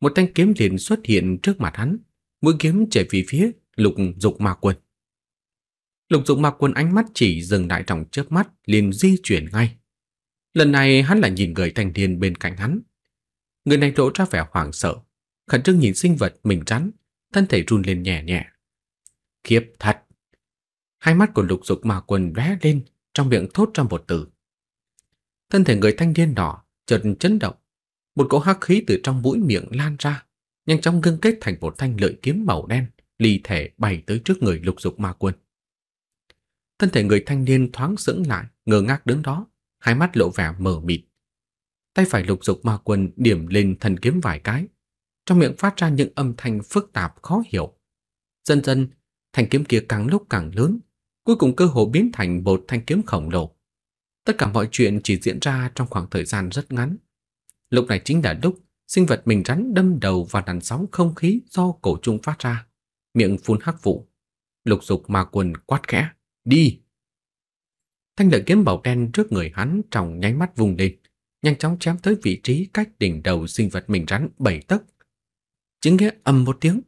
một thanh kiếm liền xuất hiện trước mặt hắn, mũi kiếm chạy về phía Lục Dục Ma Quân. Lục Dục Ma Quân ánh mắt chỉ dừng lại trong chớp mắt liền di chuyển ngay. Lần này hắn lại nhìn người thanh niên bên cạnh hắn. Người này lộ ra vẻ hoảng sợ, khẩn trương nhìn sinh vật mình chắn, thân thể run lên nhẹ nhẹ. Kiếp thật! Hai mắt của lục dục ma quần lóe lên, trong miệng thốt ra một từ. Thân thể người thanh niên đỏ chợt chấn động, một cỗ hắc khí từ trong mũi miệng lan ra, nhanh chóng ngưng kết thành một thanh lợi kiếm màu đen, ly thể bay tới trước người Lục Dục Ma Quân. Thân thể người thanh niên thoáng sững lại, ngơ ngác đứng đó, hai mắt lộ vẻ mờ mịt. Tay phải Lục Dục Ma Quân điểm lên thần kiếm vài cái, trong miệng phát ra những âm thanh phức tạp khó hiểu. Dần dần, thanh kiếm kia càng lúc càng lớn, cuối cùng cơ hồ biến thành một thanh kiếm khổng lồ. Tất cả mọi chuyện chỉ diễn ra trong khoảng thời gian rất ngắn. Lúc này chính là lúc sinh vật mình rắn đâm đầu vào làn sóng không khí do cổ trùng phát ra, miệng phun hắc vụ. Lục dục mà quần quát khẽ, đi! Thanh lợi kiếm bảo đen trước người hắn trong nháy mắt vùng lên, nhanh chóng chém tới vị trí cách đỉnh đầu sinh vật mình rắn bảy tấc. Chỉ nghe ầm một tiếng,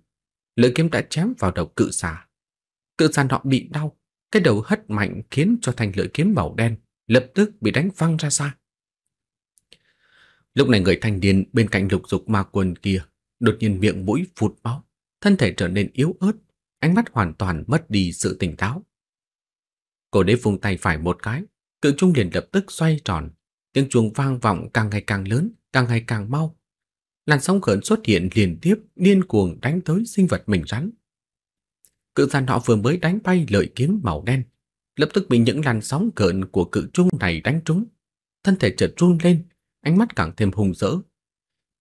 lợi kiếm đã chém vào đầu cự xà. Cự xà nọ bị đau, cái đầu hất mạnh khiến cho thanh lưỡi kiếm bảo đen lập tức bị đánh văng ra xa. Lúc này người thanh niên bên cạnh lục dục ma quần kia đột nhiên miệng mũi phụt máu, thân thể trở nên yếu ớt, ánh mắt hoàn toàn mất đi sự tỉnh táo. Cổ đế vung tay phải một cái, cự trung liền lập tức xoay tròn, tiếng chuông vang vọng càng ngày càng lớn, càng ngày càng mau. Làn sóng khẩn xuất hiện liên tiếp điên cuồng đánh tới sinh vật mình rắn. Cự gian họ vừa mới đánh bay lợi kiếm màu đen, lập tức bị những làn sóng cợn của cự trung này đánh trúng. Thân thể chợt run lên, ánh mắt càng thêm hung dữ.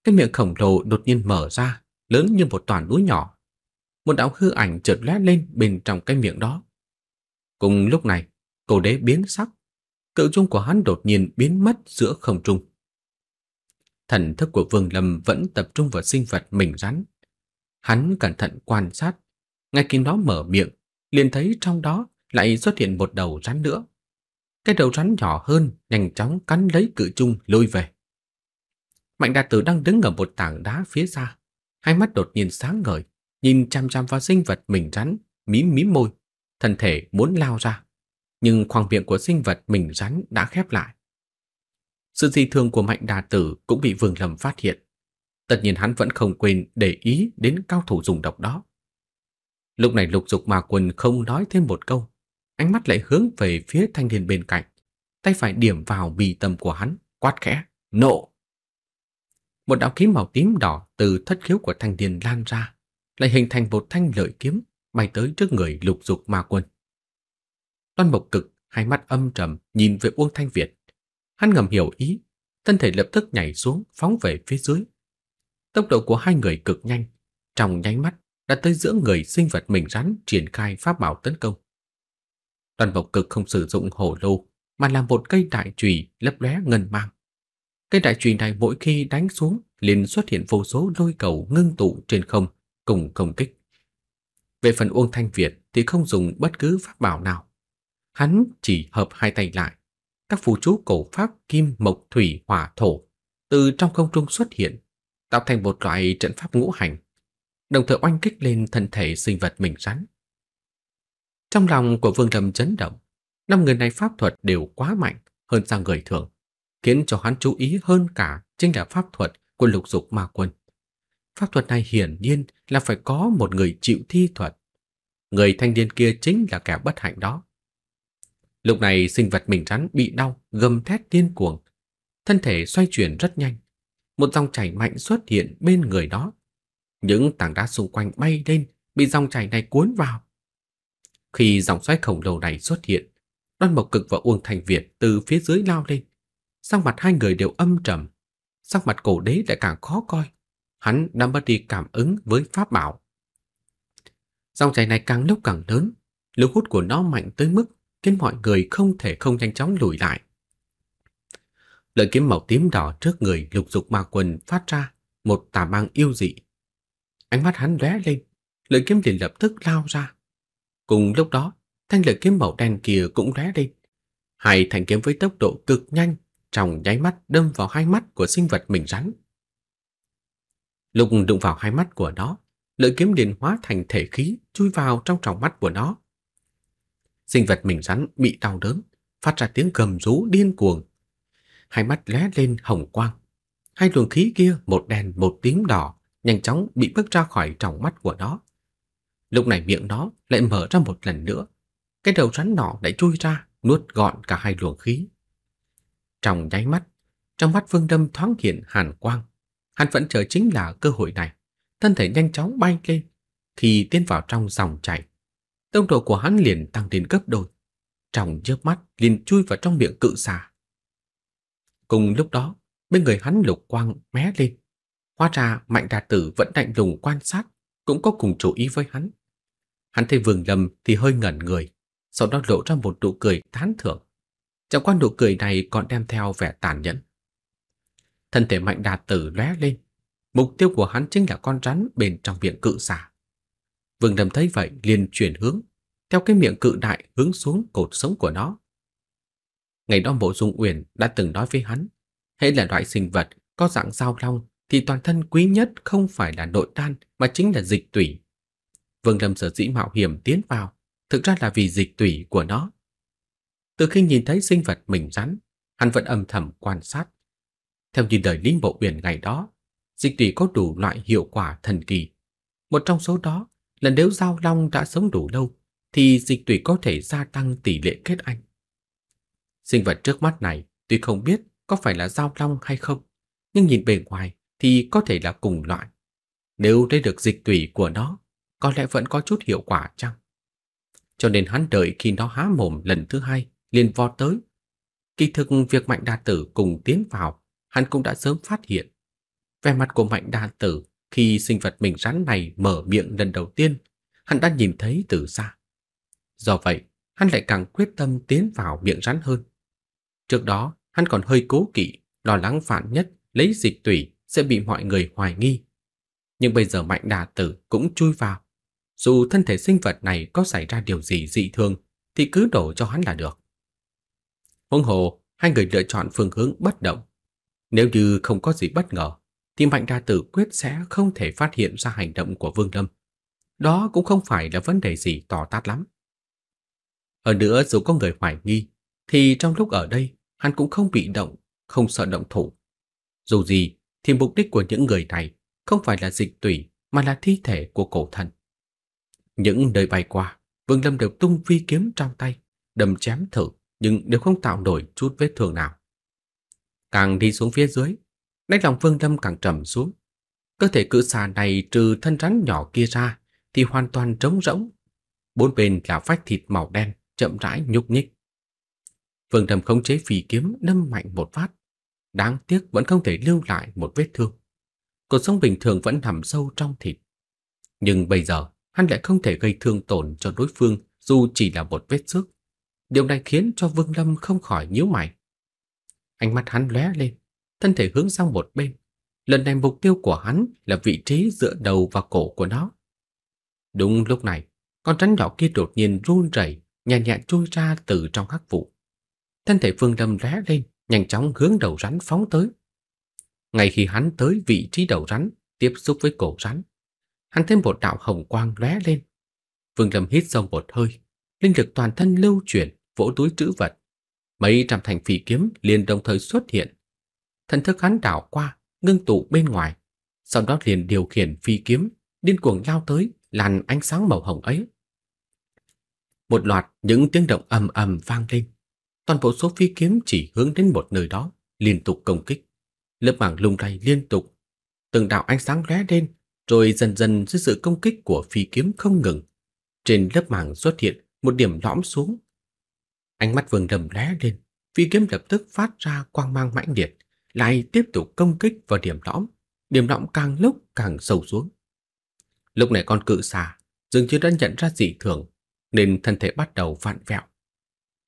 Cái miệng khổng lồ đột nhiên mở ra, lớn như một toàn núi nhỏ. Một đạo hư ảnh chợt lóe lên bên trong cái miệng đó. Cùng lúc này, cổ đế biến sắc, cự trung của hắn đột nhiên biến mất giữa không trung. Thần thức của Vương Lâm vẫn tập trung vào sinh vật mình rắn. Hắn cẩn thận quan sát, ngay khi nó mở miệng, liền thấy trong đó lại xuất hiện một đầu rắn nữa. Cái đầu rắn nhỏ hơn nhanh chóng cắn lấy cự trung lôi về. Mạnh đà Tử đang đứng ở một tảng đá phía xa, hai mắt đột nhiên sáng ngời, nhìn chăm chăm vào sinh vật mình rắn, mím mím môi, thân thể muốn lao ra, nhưng khoang miệng của sinh vật mình rắn đã khép lại. Sự dị thường của Mạnh Đà Tử cũng bị Vương lầm phát hiện. Tất nhiên hắn vẫn không quên để ý đến cao thủ dùng độc đó. Lúc này lục dục mà quần không nói thêm một câu, ánh mắt lại hướng về phía thanh niên bên cạnh, tay phải điểm vào bì tâm của hắn, quát khẽ, nộ. Một đạo khí màu tím đỏ từ thất khiếu của thanh niên lan ra, lại hình thành một thanh lợi kiếm bay tới trước người lục dục ma quân. Đoan Mộc Cực hai mắt âm trầm nhìn về Uông Thanh Việt. Hắn ngầm hiểu ý, thân thể lập tức nhảy xuống phóng về phía dưới. Tốc độ của hai người cực nhanh, trong nháy mắt đã tới giữa người sinh vật mình rắn triển khai pháp bảo tấn công. Đoàn Bộc Cực không sử dụng hổ lô, mà làm một cây đại chùy lấp lóe ngân mang. Cây đại chùy này mỗi khi đánh xuống liền xuất hiện vô số lôi cầu ngưng tụ trên không cùng công kích. Về phần Uông Thanh Việt thì không dùng bất cứ pháp bảo nào. Hắn chỉ hợp hai tay lại, các phù chú cổ pháp kim, mộc, thủy, hỏa, thổ từ trong không trung xuất hiện, tạo thành một loại trận pháp ngũ hành, đồng thời oanh kích lên thân thể sinh vật mình rắn. Trong lòng của Vương Lâm chấn động, năm người này pháp thuật đều quá mạnh hơn sang người thường, khiến cho hắn chú ý hơn cả chính là pháp thuật của lục dục ma quân. Pháp thuật này hiển nhiên là phải có một người chịu thi thuật. Người thanh niên kia chính là kẻ bất hạnh đó. Lúc này sinh vật mình rắn bị đau, gầm thét điên cuồng. Thân thể xoay chuyển rất nhanh. Một dòng chảy mạnh xuất hiện bên người đó. Những tảng đá xung quanh bay lên, bị dòng chảy này cuốn vào. Khi dòng xoáy khổng lồ này xuất hiện, Đoan Mộc Cực và Uông Thành Việt từ phía dưới lao lên. Sắc mặt hai người đều âm trầm, sắc mặt cổ đế lại càng khó coi. Hắn đã mất đi cảm ứng với pháp bảo. Dòng chảy này càng lúc càng lớn, lực hút của nó mạnh tới mức khiến mọi người không thể không nhanh chóng lùi lại. Lợi kiếm màu tím đỏ trước người lục dục ma quần phát ra một tà mang yêu dị. Ánh mắt hắn lóe lên, lợi kiếm liền lập tức lao ra, Cùng lúc đó, thanh lợi kiếm màu đen kia cũng lóe lên Hai thanh kiếm với tốc độ cực nhanh, trong nháy mắt đâm vào hai mắt của sinh vật mình rắn. Lúc đụng vào hai mắt của nó, lợi kiếm liền hóa thành thể khí chui vào trong tròng mắt của nó. Sinh vật mình rắn bị đau đớn, phát ra tiếng gầm rú điên cuồng. Hai mắt lóe lên hồng quang. Hai luồng khí kia một đen một tím đỏ nhanh chóng bị bức ra khỏi tròng mắt của nó. Lúc này miệng nó lại mở ra một lần nữa. Cái đầu rắn nhỏ lại chui ra, nuốt gọn cả hai luồng khí. Trong nháy mắt, trong mắt Vương Đâm thoáng hiện hàn quang. Hắn vẫn chờ chính là cơ hội này. Thân thể nhanh chóng bay lên khi tiến vào trong dòng chảy. Tốc độ của hắn liền tăng đến gấp đôi. Trong chớp mắt liền chui vào trong miệng cự xà. Cùng lúc đó, bên người hắn lục quang mé lên. Hóa ra mạnh đà tử vẫn lạnh lùng quan sát cũng có cùng chủ ý với hắn. Hắn thấy Vương Lâm thì hơi ngẩn người, sau đó lộ ra một nụ cười tán thưởng. trong quan nụ cười này còn đem theo vẻ tàn nhẫn. Thân thể mạnh đạt tử lóe lên, mục tiêu của hắn chính là con rắn bên trong miệng cự xả. Vương Lâm thấy vậy liền chuyển hướng, theo cái miệng cự đại hướng xuống cột sống của nó. Ngày đó bộ Dung Uyển đã từng nói với hắn, hễ là loại sinh vật có dạng dao long thì toàn thân quý nhất không phải là nội đan mà chính là dịch tủy. Vương Lâm sở dĩ mạo hiểm tiến vào, thực ra là vì dịch tủy của nó. Từ khi nhìn thấy sinh vật mình rắn, hắn vẫn âm thầm quan sát. Theo như đời Lý Bộ Uyển ngày đó, dịch tủy có đủ loại hiệu quả thần kỳ. Một trong số đó là nếu giao long đã sống đủ lâu thì dịch tủy có thể gia tăng tỷ lệ kết anh. Sinh vật trước mắt này tuy không biết có phải là giao long hay không, nhưng nhìn bề ngoài thì có thể là cùng loại. Nếu lấy được dịch tủy của nó, có lẽ vẫn có chút hiệu quả chăng? Cho nên hắn đợi khi nó há mồm lần thứ hai, liền vọt tới. Kỳ thực việc Mạnh Đa Tử cùng tiến vào, hắn cũng đã sớm phát hiện. Về mặt của Mạnh Đa Tử khi sinh vật mình rắn này mở miệng lần đầu tiên, hắn đã nhìn thấy từ xa. Do vậy, hắn lại càng quyết tâm tiến vào miệng rắn hơn. Trước đó, hắn còn hơi cố kỵ, lo lắng phản nhất lấy dịch tủy sẽ bị mọi người hoài nghi. Nhưng bây giờ Mạnh Đà Tử cũng chui vào. Dù thân thể sinh vật này có xảy ra điều gì dị thường thì cứ đổ cho hắn là được. Huống hồ, hai người lựa chọn phương hướng bất động. Nếu như không có gì bất ngờ, thì Mạnh Đa Tử quyết sẽ không thể phát hiện ra hành động của Vương Lâm. Đó cũng không phải là vấn đề gì to tát lắm. Hơn nữa dù có người hoài nghi, thì trong lúc ở đây hắn cũng không bị động, không sợ động thủ. Dù gì, thì mục đích của những người này không phải là dịch tủy mà là thi thể của cổ thần. Những nơi bay qua, Vương Lâm đều tung phi kiếm trong tay, đâm chém thử nhưng đều không tạo nổi chút vết thương nào. Càng đi xuống phía dưới, đáy lòng Vương Lâm càng trầm xuống. Cơ thể cự xà này trừ thân rắn nhỏ kia ra thì hoàn toàn trống rỗng. Bốn bên là vách thịt màu đen chậm rãi nhúc nhích. Vương Lâm khống chế phi kiếm đâm mạnh một phát, Đáng tiếc vẫn không thể lưu lại một vết thương. Cuộc sống bình thường vẫn nằm sâu trong thịt. Nhưng bây giờ, hắn lại không thể gây thương tổn cho đối phương dù chỉ là một vết xước. Điều này khiến cho Vương Lâm không khỏi nhíu mày. Ánh mắt hắn lóe lên, thân thể hướng sang một bên. Lần này mục tiêu của hắn là vị trí giữa đầu và cổ của nó. Đúng lúc này, con rắn nhỏ kia đột nhiên run rẩy, nhẹ nhẹ chui ra từ trong hắc vụ. Thân thể Vương Lâm lóe lên, nhanh chóng hướng đầu rắn phóng tới. Ngay khi hắn tới vị trí đầu rắn, tiếp xúc với cổ rắn, hắn thêm một đạo hồng quang lóe lên. Vương Lâm hít sâu một hơi, linh lực toàn thân lưu chuyển, vỗ túi trữ vật. Mấy trăm thành phỉ kiếm liền đồng thời xuất hiện. Thần thức hắn đảo qua, ngưng tụ bên ngoài, sau đó liền điều khiển phi kiếm, điên cuồng lao tới, làn ánh sáng màu hồng ấy. Một loạt những tiếng động ầm ầm vang lên toàn bộ số phi kiếm chỉ hướng đến một nơi đó, liên tục công kích. Lớp màng lung lay liên tục, từng đạo ánh sáng lóe lên, rồi dần dần dưới sự công kích của phi kiếm không ngừng, trên lớp màng xuất hiện một điểm lõm xuống. Ánh mắt Vương đầm lóe lên, phi kiếm lập tức phát ra quang mang mãnh liệt, lại tiếp tục công kích vào điểm lõm, điểm lõm càng lúc càng sâu xuống. Lúc này con cự xà dường như đã nhận ra dị thường, nên thân thể bắt đầu vặn vẹo.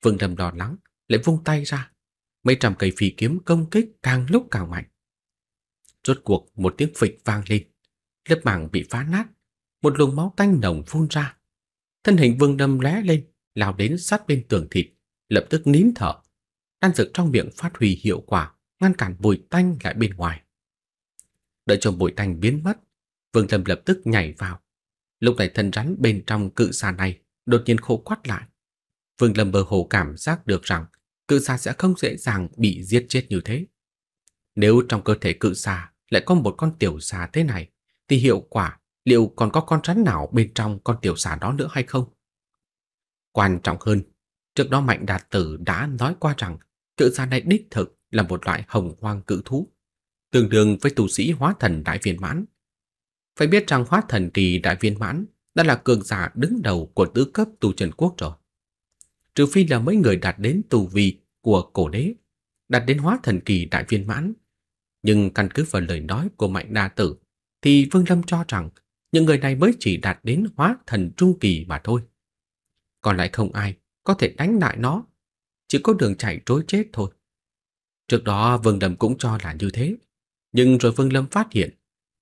Vương đầm lo lắng, lại vung tay ra. Mấy trăm cây phi kiếm công kích càng lúc càng mạnh. Rốt cuộc một tiếng phịch vang lên, lớp màng bị phá nát, một luồng máu tanh nồng phun ra. Thân hình Vương Đâm lé lên, lao đến sát bên tường thịt, lập tức nín thở. Đan dược trong miệng phát huy hiệu quả, ngăn cản bụi tanh lại bên ngoài. Đợi cho bụi tanh biến mất, Vương Lâm lập tức nhảy vào. Lúc này thân rắn bên trong cự xà này đột nhiên khô quắt lại. Vương Lâm bờ hồ cảm giác được rằng cự xà sẽ không dễ dàng bị giết chết như thế. Nếu trong cơ thể cự xà lại có một con tiểu xà thế này, thì hiệu quả liệu còn có con rắn nào bên trong con tiểu xà đó nữa hay không? Quan trọng hơn, trước đó Mạnh Đạt Tử đã nói qua rằng cự xà này đích thực là một loại hồng hoang cự thú, tương đương với tu sĩ hóa thần đại viên mãn. Phải biết rằng hóa thần kỳ đại viên mãn đã là cường giả đứng đầu của tứ cấp tu trần quốc rồi trừ phi là mấy người đạt đến tù vi của cổ đế, đạt đến hóa thần kỳ đại viên mãn. Nhưng căn cứ vào lời nói của Mạnh Đa Tử, thì Vương Lâm cho rằng những người này mới chỉ đạt đến hóa thần trung kỳ mà thôi. Còn lại không ai có thể đánh lại nó, chỉ có đường chạy trối chết thôi. Trước đó Vương Lâm cũng cho là như thế, nhưng rồi Vương Lâm phát hiện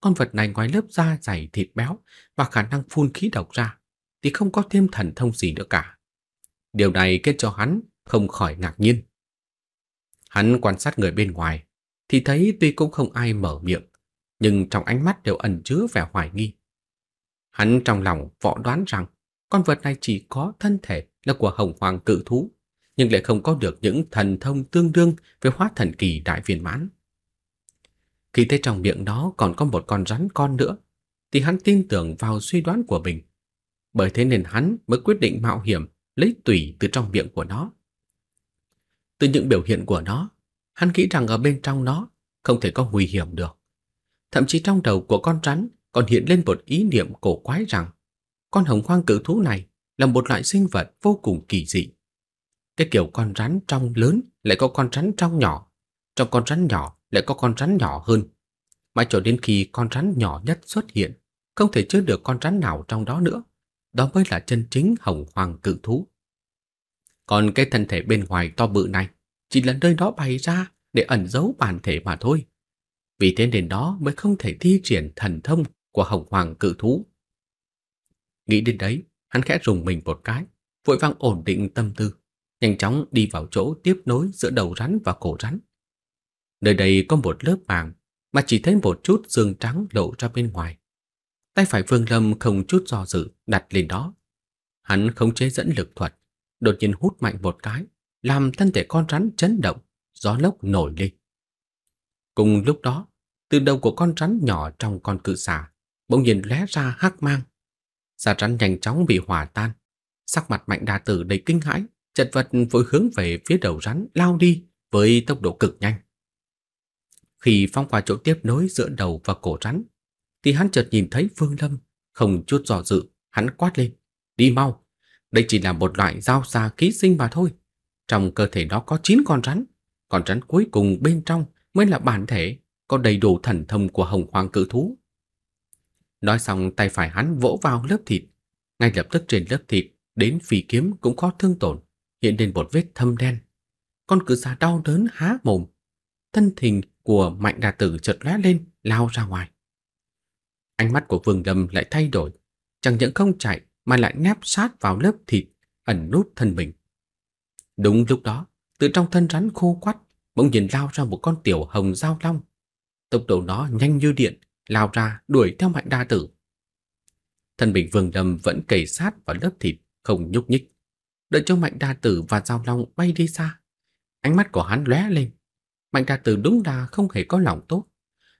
con vật này ngoài lớp da dày thịt béo và khả năng phun khí độc ra thì không có thêm thần thông gì nữa cả. Điều này khiến cho hắn không khỏi ngạc nhiên. Hắn quan sát người bên ngoài, thì thấy tuy cũng không ai mở miệng, nhưng trong ánh mắt đều ẩn chứa vẻ hoài nghi. Hắn trong lòng võ đoán rằng con vật này chỉ có thân thể là của hồng hoàng cự thú, nhưng lại không có được những thần thông tương đương với hóa thần kỳ đại viên mãn. Khi thấy trong miệng đó còn có một con rắn con nữa, thì hắn tin tưởng vào suy đoán của mình. Bởi thế nên hắn mới quyết định mạo hiểm lấy tủy từ trong miệng của nó. Từ những biểu hiện của nó, hắn nghĩ rằng ở bên trong nó không thể có nguy hiểm được. Thậm chí trong đầu của con rắn còn hiện lên một ý niệm cổ quái rằng con hồng hoang cự thú này là một loại sinh vật vô cùng kỳ dị. Cái kiểu con rắn trong lớn lại có con rắn trong nhỏ, trong con rắn nhỏ lại có con rắn nhỏ hơn. Mãi cho đến khi con rắn nhỏ nhất xuất hiện, không thể chứa được con rắn nào trong đó nữa đó mới là chân chính hồng hoàng cự thú. Còn cái thân thể bên ngoài to bự này chỉ là nơi nó bày ra để ẩn giấu bản thể mà thôi. Vì thế nên đó mới không thể thi triển thần thông của hồng hoàng cự thú. Nghĩ đến đấy, hắn khẽ rùng mình một cái, vội vang ổn định tâm tư, nhanh chóng đi vào chỗ tiếp nối giữa đầu rắn và cổ rắn. Nơi đây có một lớp màng mà chỉ thấy một chút xương trắng lộ ra bên ngoài. Tay phải Vương Lâm không chút do dự đặt lên đó. Hắn khống chế dẫn lực thuật, đột nhiên hút mạnh một cái, làm thân thể con rắn chấn động, gió lốc nổi lên. Cùng lúc đó, từ đầu của con rắn nhỏ trong con cự xà bỗng nhiên lóe ra hắc mang. Xà rắn nhanh chóng bị hòa tan, sắc mặt Mạnh Đa Tử đầy kinh hãi, chật vật vội hướng về phía đầu rắn lao đi với tốc độ cực nhanh. Khi phong qua chỗ tiếp nối giữa đầu và cổ rắn, thì hắn chợt nhìn thấy Phương Lâm, không chút dò dự, hắn quát lên, đi mau. Đây chỉ là một loại dao xa ký sinh mà thôi. Trong cơ thể nó có 9 con rắn, con rắn cuối cùng bên trong mới là bản thể, có đầy đủ thần thông của hồng hoàng cự thú. Nói xong tay phải hắn vỗ vào lớp thịt, ngay lập tức trên lớp thịt đến phi kiếm cũng có thương tổn, hiện lên một vết thâm đen. Con cự xà đau đớn há mồm, thân hình của mạnh đà tử chợt lóe lên lao ra ngoài. Ánh mắt của Vương Lâm lại thay đổi, chẳng những không chạy mà lại nép sát vào lớp thịt ẩn núp thân mình. Đúng lúc đó, từ trong thân rắn khô quắt bỗng nhìn lao ra một con tiểu hồng giao long. Tốc độ nó nhanh như điện, lao ra đuổi theo Mạnh Đa Tử. Thân mình Vương Lâm vẫn kề sát vào lớp thịt không nhúc nhích. Đợi cho Mạnh Đa Tử và giao long bay đi xa, ánh mắt của hắn lóe lên. Mạnh Đa Tử đúng là không hề có lòng tốt.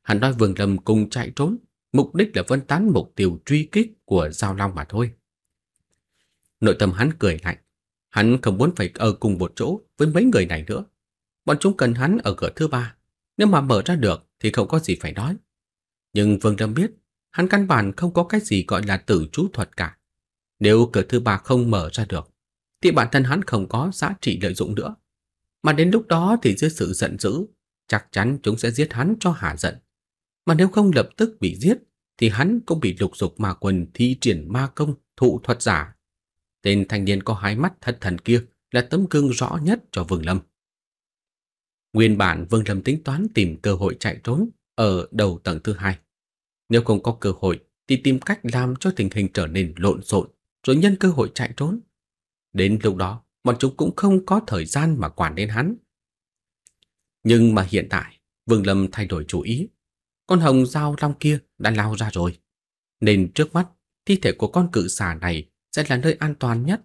Hắn nói Vương Lâm cùng chạy trốn, mục đích là phân tán mục tiêu truy kích của Giao Long mà thôi. Nội tâm hắn cười lạnh, hắn không muốn phải ở cùng một chỗ với mấy người này nữa. Bọn chúng cần hắn ở cửa thứ ba, nếu mà mở ra được thì không có gì phải nói. Nhưng Vương Lâm biết, hắn căn bản không có cái gì gọi là tử chú thuật cả. Nếu cửa thứ ba không mở ra được, thì bản thân hắn không có giá trị lợi dụng nữa. Mà đến lúc đó thì dưới sự giận dữ, chắc chắn chúng sẽ giết hắn cho hả giận. Mà nếu không lập tức bị giết, thì hắn cũng bị lục dục ma quần thi triển ma công thụ thuật giả. Tên thanh niên có hai mắt thất thần kia là tấm gương rõ nhất cho Vương Lâm. Nguyên bản Vương Lâm tính toán tìm cơ hội chạy trốn ở đầu tầng thứ hai. Nếu không có cơ hội thì tìm cách làm cho tình hình trở nên lộn xộn rồi nhân cơ hội chạy trốn. Đến lúc đó, bọn chúng cũng không có thời gian mà quản đến hắn. Nhưng mà hiện tại, Vương Lâm thay đổi chủ ý, con hồng dao long kia đã lao ra rồi. Nên trước mắt, thi thể của con cự xà này sẽ là nơi an toàn nhất.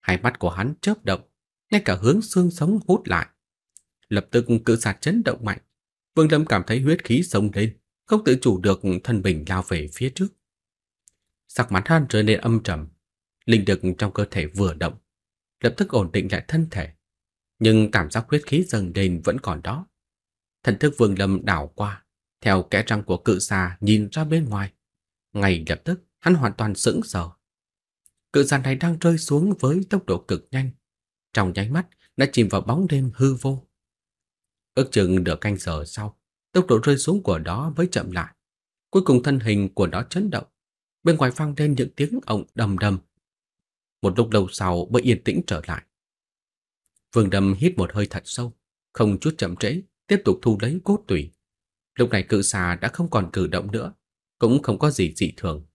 Hai mắt của hắn chớp động, ngay cả hướng xương sống hút lại. Lập tức cự xà chấn động mạnh. Vương Lâm cảm thấy huyết khí sông lên, không tự chủ được thân mình lao về phía trước. Sắc mặt hắn trở nên âm trầm, linh lực trong cơ thể vừa động, lập tức ổn định lại thân thể. Nhưng cảm giác huyết khí dần lên vẫn còn đó. Thần thức Vương Lâm đảo qua, theo kẽ răng của cự xà nhìn ra bên ngoài, ngay lập tức hắn hoàn toàn sững sờ. Cự xà này đang rơi xuống với tốc độ cực nhanh, trong nháy mắt đã chìm vào bóng đêm hư vô. Ước chừng được canh giờ sau, tốc độ rơi xuống của nó mới chậm lại. Cuối cùng thân hình của nó chấn động, bên ngoài vang lên những tiếng ổng đầm đầm. Một lúc lâu sau mới yên tĩnh trở lại. Vương Đầm hít một hơi thật sâu, không chút chậm trễ, tiếp tục thu lấy cốt tủy. Lúc này cự xà đã không còn cử động nữa, cũng không có gì dị thường.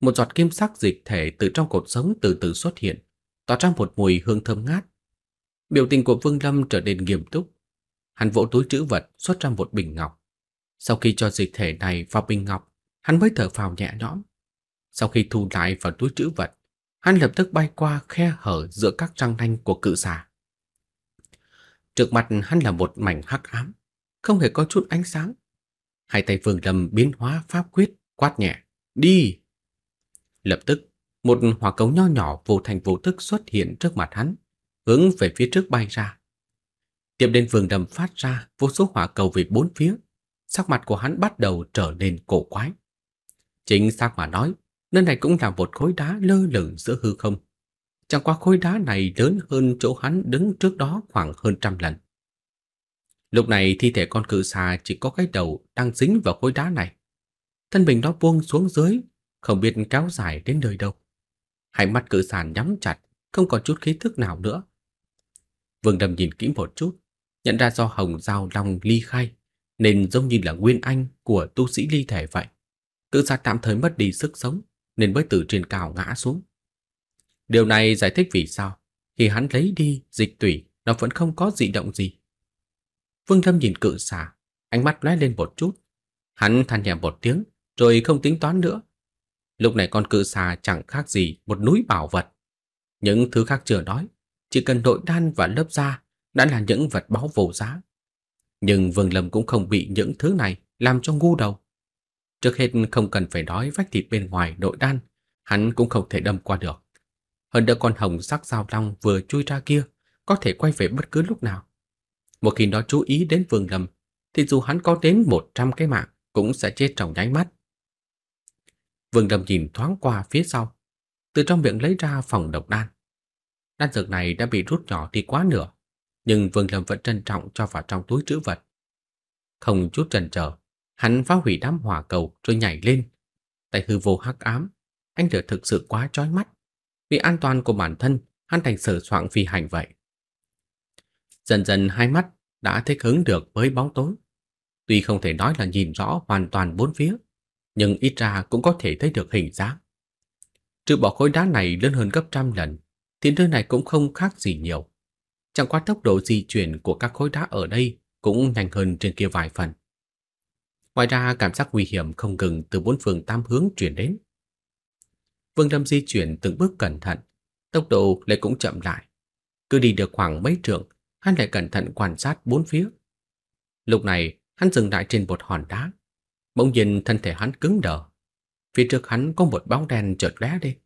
Một giọt kim sắc dịch thể từ trong cột sống từ từ xuất hiện, tỏa ra một mùi hương thơm ngát. Biểu tình của Vương Lâm trở nên nghiêm túc. Hắn vỗ túi trữ vật xuất ra một bình ngọc. Sau khi cho dịch thể này vào bình ngọc, hắn mới thở phào nhẹ nhõm. Sau khi thu lại vào túi trữ vật, hắn lập tức bay qua khe hở giữa các răng nanh của cự xà. Trước mặt hắn là một mảnh hắc ám, không hề có chút ánh sáng hai tay Phương Lâm biến hóa pháp quyết, quát nhẹ, "Đi!" Lập tức, một hỏa cầu nho nhỏ vô thành vô thức xuất hiện trước mặt hắn, hướng về phía trước bay ra. Tiếp đến Phương Lâm phát ra vô số hỏa cầu về bốn phía, sắc mặt của hắn bắt đầu trở nên cổ quái. Chính xác mà nói, nơi này cũng là một khối đá lơ lửng giữa hư không. Chẳng qua khối đá này lớn hơn chỗ hắn đứng trước đó khoảng hơn trăm lần. Lúc này thi thể con cự xà chỉ có cái đầu đang dính vào khối đá này. Thân mình nó buông xuống dưới, không biết kéo dài đến nơi đâu. Hai mắt cự xà nhắm chặt, không còn chút khí thức nào nữa. Vương Đầm nhìn kỹ một chút, nhận ra do Hồng dao Long ly khai, nên giống như là nguyên anh của tu sĩ ly thể vậy. Cự xà tạm thời mất đi sức sống, nên mới từ trên cao ngã xuống. Điều này giải thích vì sao khi hắn lấy đi dịch tủy nó vẫn không có dị động gì. Vương Lâm nhìn cự xà, ánh mắt lóe lên một chút. Hắn than nhẹ một tiếng, rồi không tính toán nữa. Lúc này con cự xà chẳng khác gì một núi bảo vật. Những thứ khác chưa nói, chỉ cần nội đan và lớp da đã là những vật báu vô giá. Nhưng Vương Lâm cũng không bị những thứ này làm cho ngu đầu. Trước hết không cần phải nói vách thịt bên ngoài nội đan, hắn cũng không thể đâm qua được. Hơn nữa con hồng sắc dao long vừa chui ra kia có thể quay về bất cứ lúc nào. Một khi nó chú ý đến Vương Lâm, thì dù hắn có đến 100 cái mạng cũng sẽ chết trong nháy mắt. Vương Lâm nhìn thoáng qua phía sau, từ trong miệng lấy ra phòng độc đan. Đan dược này đã bị rút nhỏ đi quá nửa, nhưng Vương Lâm vẫn trân trọng cho vào trong túi trữ vật. Không chút chần chờ, hắn phá hủy đám hỏa cầu rồi nhảy lên. Tại hư vô hắc ám, anh lửa thực sự quá chói mắt. Vì an toàn của bản thân, hắn thành sở soạn phi hành vậy. Dần dần hai mắt đã thích hứng được với bóng tối. Tuy không thể nói là nhìn rõ hoàn toàn bốn phía, nhưng ít ra cũng có thể thấy được hình dáng. Trừ bỏ khối đá này lớn hơn gấp trăm lần, thì nơi này cũng không khác gì nhiều. Chẳng qua tốc độ di chuyển của các khối đá ở đây cũng nhanh hơn trên kia vài phần. Ngoài ra cảm giác nguy hiểm không ngừng từ bốn phương tam hướng chuyển đến. Vương Lâm di chuyển từng bước cẩn thận, tốc độ lại cũng chậm lại. Cứ đi được khoảng mấy trượng hắn lại cẩn thận quan sát bốn phía. Lúc này, hắn dừng lại trên một hòn đá. Bỗng nhìn thân thể hắn cứng đờ. Phía trước hắn có một bóng đen chợt lóe đi.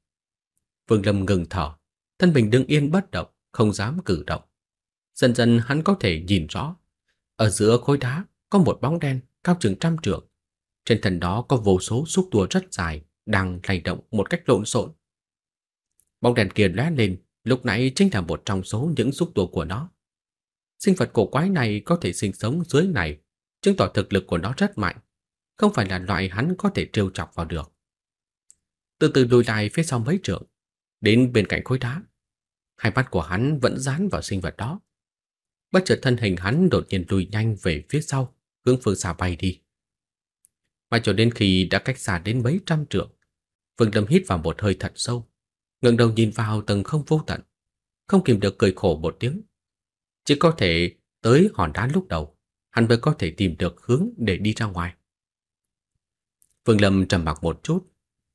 Vương Lâm ngừng thở, thân mình đứng yên bất động, không dám cử động. Dần dần hắn có thể nhìn rõ, ở giữa khối đá có một bóng đen cao chừng trăm trượng. Trên thân đó có vô số xúc tua rất dài đang lay động một cách lộn xộn. Bóng đèn kia lóe lên, lúc nãy chính là một trong số những xúc tua của nó sinh vật cổ quái này có thể sinh sống dưới này, chứng tỏ thực lực của nó rất mạnh, không phải là loại hắn có thể trêu chọc vào được. Từ từ lùi lại phía sau mấy trượng, đến bên cạnh khối đá. Hai mắt của hắn vẫn dán vào sinh vật đó. Bất chợt thân hình hắn đột nhiên lùi nhanh về phía sau, hướng phương xa bay đi. Mà cho đến khi đã cách xa đến mấy trăm trượng, Vương Lâm hít vào một hơi thật sâu, ngẩng đầu nhìn vào tầng không vô tận, không kìm được cười khổ một tiếng. Chỉ có thể tới hòn đá lúc đầu, hắn mới có thể tìm được hướng để đi ra ngoài. Phương Lâm trầm mặc một chút,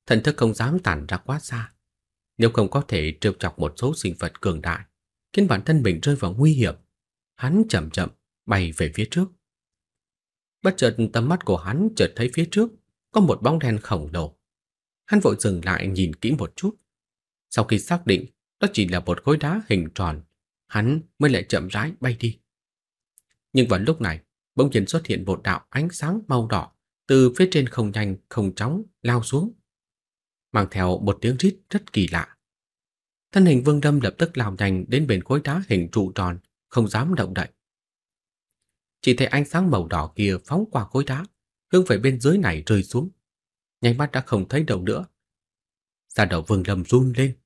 thần thức không dám tản ra quá xa. Nếu không có thể trêu chọc một số sinh vật cường đại, khiến bản thân mình rơi vào nguy hiểm, hắn chậm chậm bay về phía trước. Bất chợt tầm mắt của hắn chợt thấy phía trước có một bóng đen khổng lồ. Hắn vội dừng lại nhìn kỹ một chút. Sau khi xác định đó chỉ là một khối đá hình tròn hắn mới lại chậm rãi bay đi. Nhưng vào lúc này, bỗng nhiên xuất hiện một đạo ánh sáng màu đỏ từ phía trên không nhanh không chóng lao xuống, mang theo một tiếng rít rất kỳ lạ. Thân hình Vương Đâm lập tức lao nhanh đến bên khối đá hình trụ tròn, không dám động đậy. Chỉ thấy ánh sáng màu đỏ kia phóng qua khối đá, hướng về bên dưới này rơi xuống. nhanh mắt đã không thấy đâu nữa. Ra đầu Vương Lâm run lên.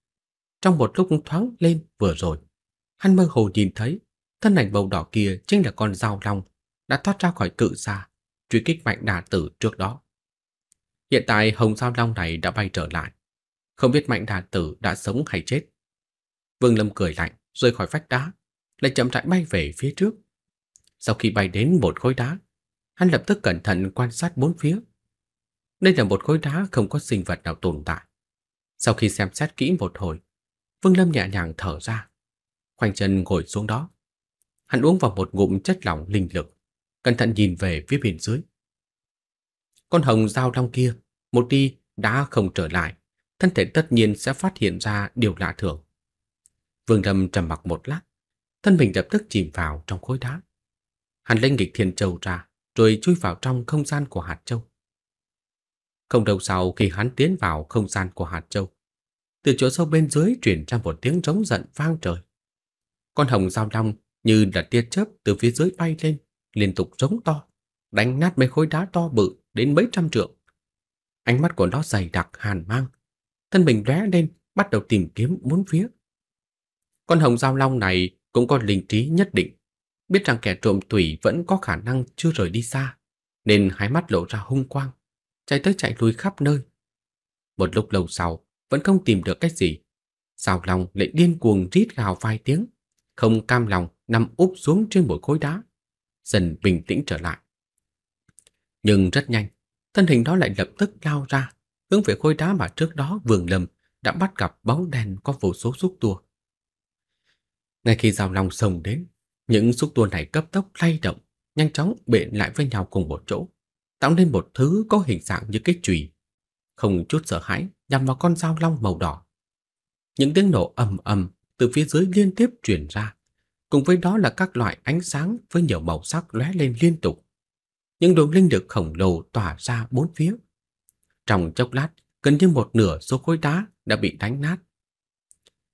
Trong một lúc thoáng lên vừa rồi, Hắn mơ hồ nhìn thấy, thân ảnh màu đỏ kia chính là con dao long đã thoát ra khỏi cự xa, truy kích mạnh đà tử trước đó. Hiện tại hồng dao long này đã bay trở lại, không biết mạnh đà tử đã sống hay chết. Vương Lâm cười lạnh, rơi khỏi vách đá, lại chậm rãi bay về phía trước. Sau khi bay đến một khối đá, hắn lập tức cẩn thận quan sát bốn phía. Đây là một khối đá không có sinh vật nào tồn tại. Sau khi xem xét kỹ một hồi, Vương Lâm nhẹ nhàng thở ra khoanh chân ngồi xuống đó. Hắn uống vào một ngụm chất lỏng linh lực, cẩn thận nhìn về phía bên dưới. Con hồng dao long kia, một đi đã không trở lại, thân thể tất nhiên sẽ phát hiện ra điều lạ thường. Vương Lâm trầm mặc một lát, thân mình lập tức chìm vào trong khối đá. Hắn lên nghịch thiên châu ra, rồi chui vào trong không gian của hạt châu. Không lâu sau khi hắn tiến vào không gian của hạt châu, từ chỗ sâu bên dưới truyền ra một tiếng rống giận vang trời. Con hồng giao long như là tia chớp từ phía dưới bay lên, liên tục rống to, đánh nát mấy khối đá to bự đến mấy trăm trượng. Ánh mắt của nó dày đặc hàn mang, thân mình lóe lên, bắt đầu tìm kiếm bốn phía. Con hồng giao long này cũng có linh trí nhất định, biết rằng kẻ trộm tủy vẫn có khả năng chưa rời đi xa, nên hai mắt lộ ra hung quang, chạy tới chạy lui khắp nơi. Một lúc lâu sau, vẫn không tìm được cái gì. Giao long lại điên cuồng rít gào vài tiếng, không cam lòng nằm úp xuống trên một khối đá, dần bình tĩnh trở lại. Nhưng rất nhanh, thân hình đó lại lập tức lao ra, hướng về khối đá mà trước đó vườn lầm đã bắt gặp bóng đèn có vô số xúc tua. Ngay khi dao long sồng đến, những xúc tua này cấp tốc lay động, nhanh chóng bện lại với nhau cùng một chỗ, tạo nên một thứ có hình dạng như cái chùy, không chút sợ hãi nhằm vào con dao long màu đỏ. Những tiếng nổ ầm ầm từ phía dưới liên tiếp truyền ra, cùng với đó là các loại ánh sáng với nhiều màu sắc lóe lên liên tục. Những đường linh lực khổng lồ tỏa ra bốn phía. Trong chốc lát, gần như một nửa số khối đá đã bị đánh nát.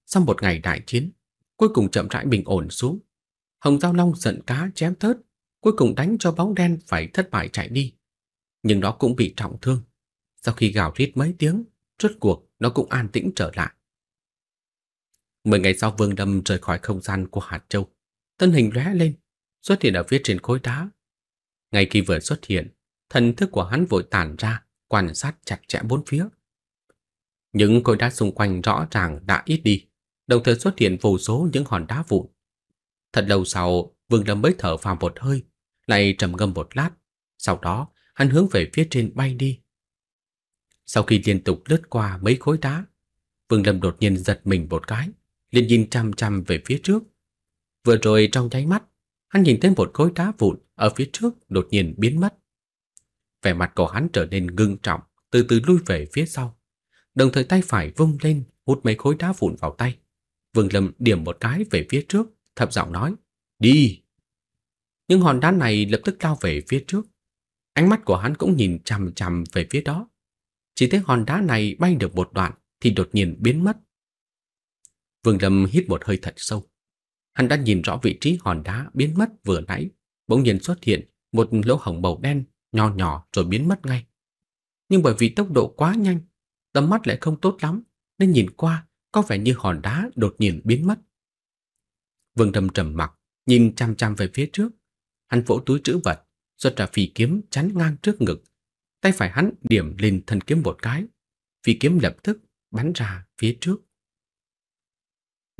Sau một ngày đại chiến, cuối cùng chậm rãi bình ổn xuống. Hồng Giao Long giận cá chém thớt, cuối cùng đánh cho bóng đen phải thất bại chạy đi. Nhưng nó cũng bị trọng thương. Sau khi gào rít mấy tiếng, rốt cuộc nó cũng an tĩnh trở lại. Mười ngày sau Vương Lâm rời khỏi không gian của hạt châu, thân hình lóe lên, xuất hiện ở phía trên khối đá. Ngay khi vừa xuất hiện, thần thức của hắn vội tản ra, quan sát chặt chẽ bốn phía. Những khối đá xung quanh rõ ràng đã ít đi, đồng thời xuất hiện vô số những hòn đá vụn. Thật lâu sau, Vương Lâm mới thở phào một hơi, lại trầm ngâm một lát, sau đó hắn hướng về phía trên bay đi. Sau khi liên tục lướt qua mấy khối đá, Vương Lâm đột nhiên giật mình một cái liền nhìn chằm chằm về phía trước. Vừa rồi trong nháy mắt, hắn nhìn thấy một khối đá vụn ở phía trước đột nhiên biến mất. Vẻ mặt của hắn trở nên ngưng trọng, từ từ lui về phía sau. Đồng thời tay phải vung lên, hút mấy khối đá vụn vào tay. Vương Lâm điểm một cái về phía trước, thập giọng nói, đi. Nhưng hòn đá này lập tức lao về phía trước. Ánh mắt của hắn cũng nhìn chằm chằm về phía đó. Chỉ thấy hòn đá này bay được một đoạn thì đột nhiên biến mất, Vương Lâm hít một hơi thật sâu. Hắn đã nhìn rõ vị trí hòn đá biến mất vừa nãy, bỗng nhiên xuất hiện một lỗ hổng màu đen nho nhỏ rồi biến mất ngay. Nhưng bởi vì tốc độ quá nhanh, tầm mắt lại không tốt lắm, nên nhìn qua có vẻ như hòn đá đột nhiên biến mất. Vương Lâm trầm mặc, nhìn chăm chăm về phía trước. Hắn vỗ túi trữ vật, xuất ra phi kiếm chắn ngang trước ngực. Tay phải hắn điểm lên thân kiếm một cái, phi kiếm lập tức bắn ra phía trước.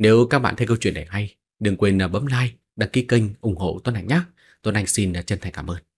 Nếu các bạn thấy câu chuyện này hay, đừng quên à, bấm like, đăng ký kênh, ủng hộ Tuấn Anh nhé. Tuấn Anh xin à, chân thành cảm ơn.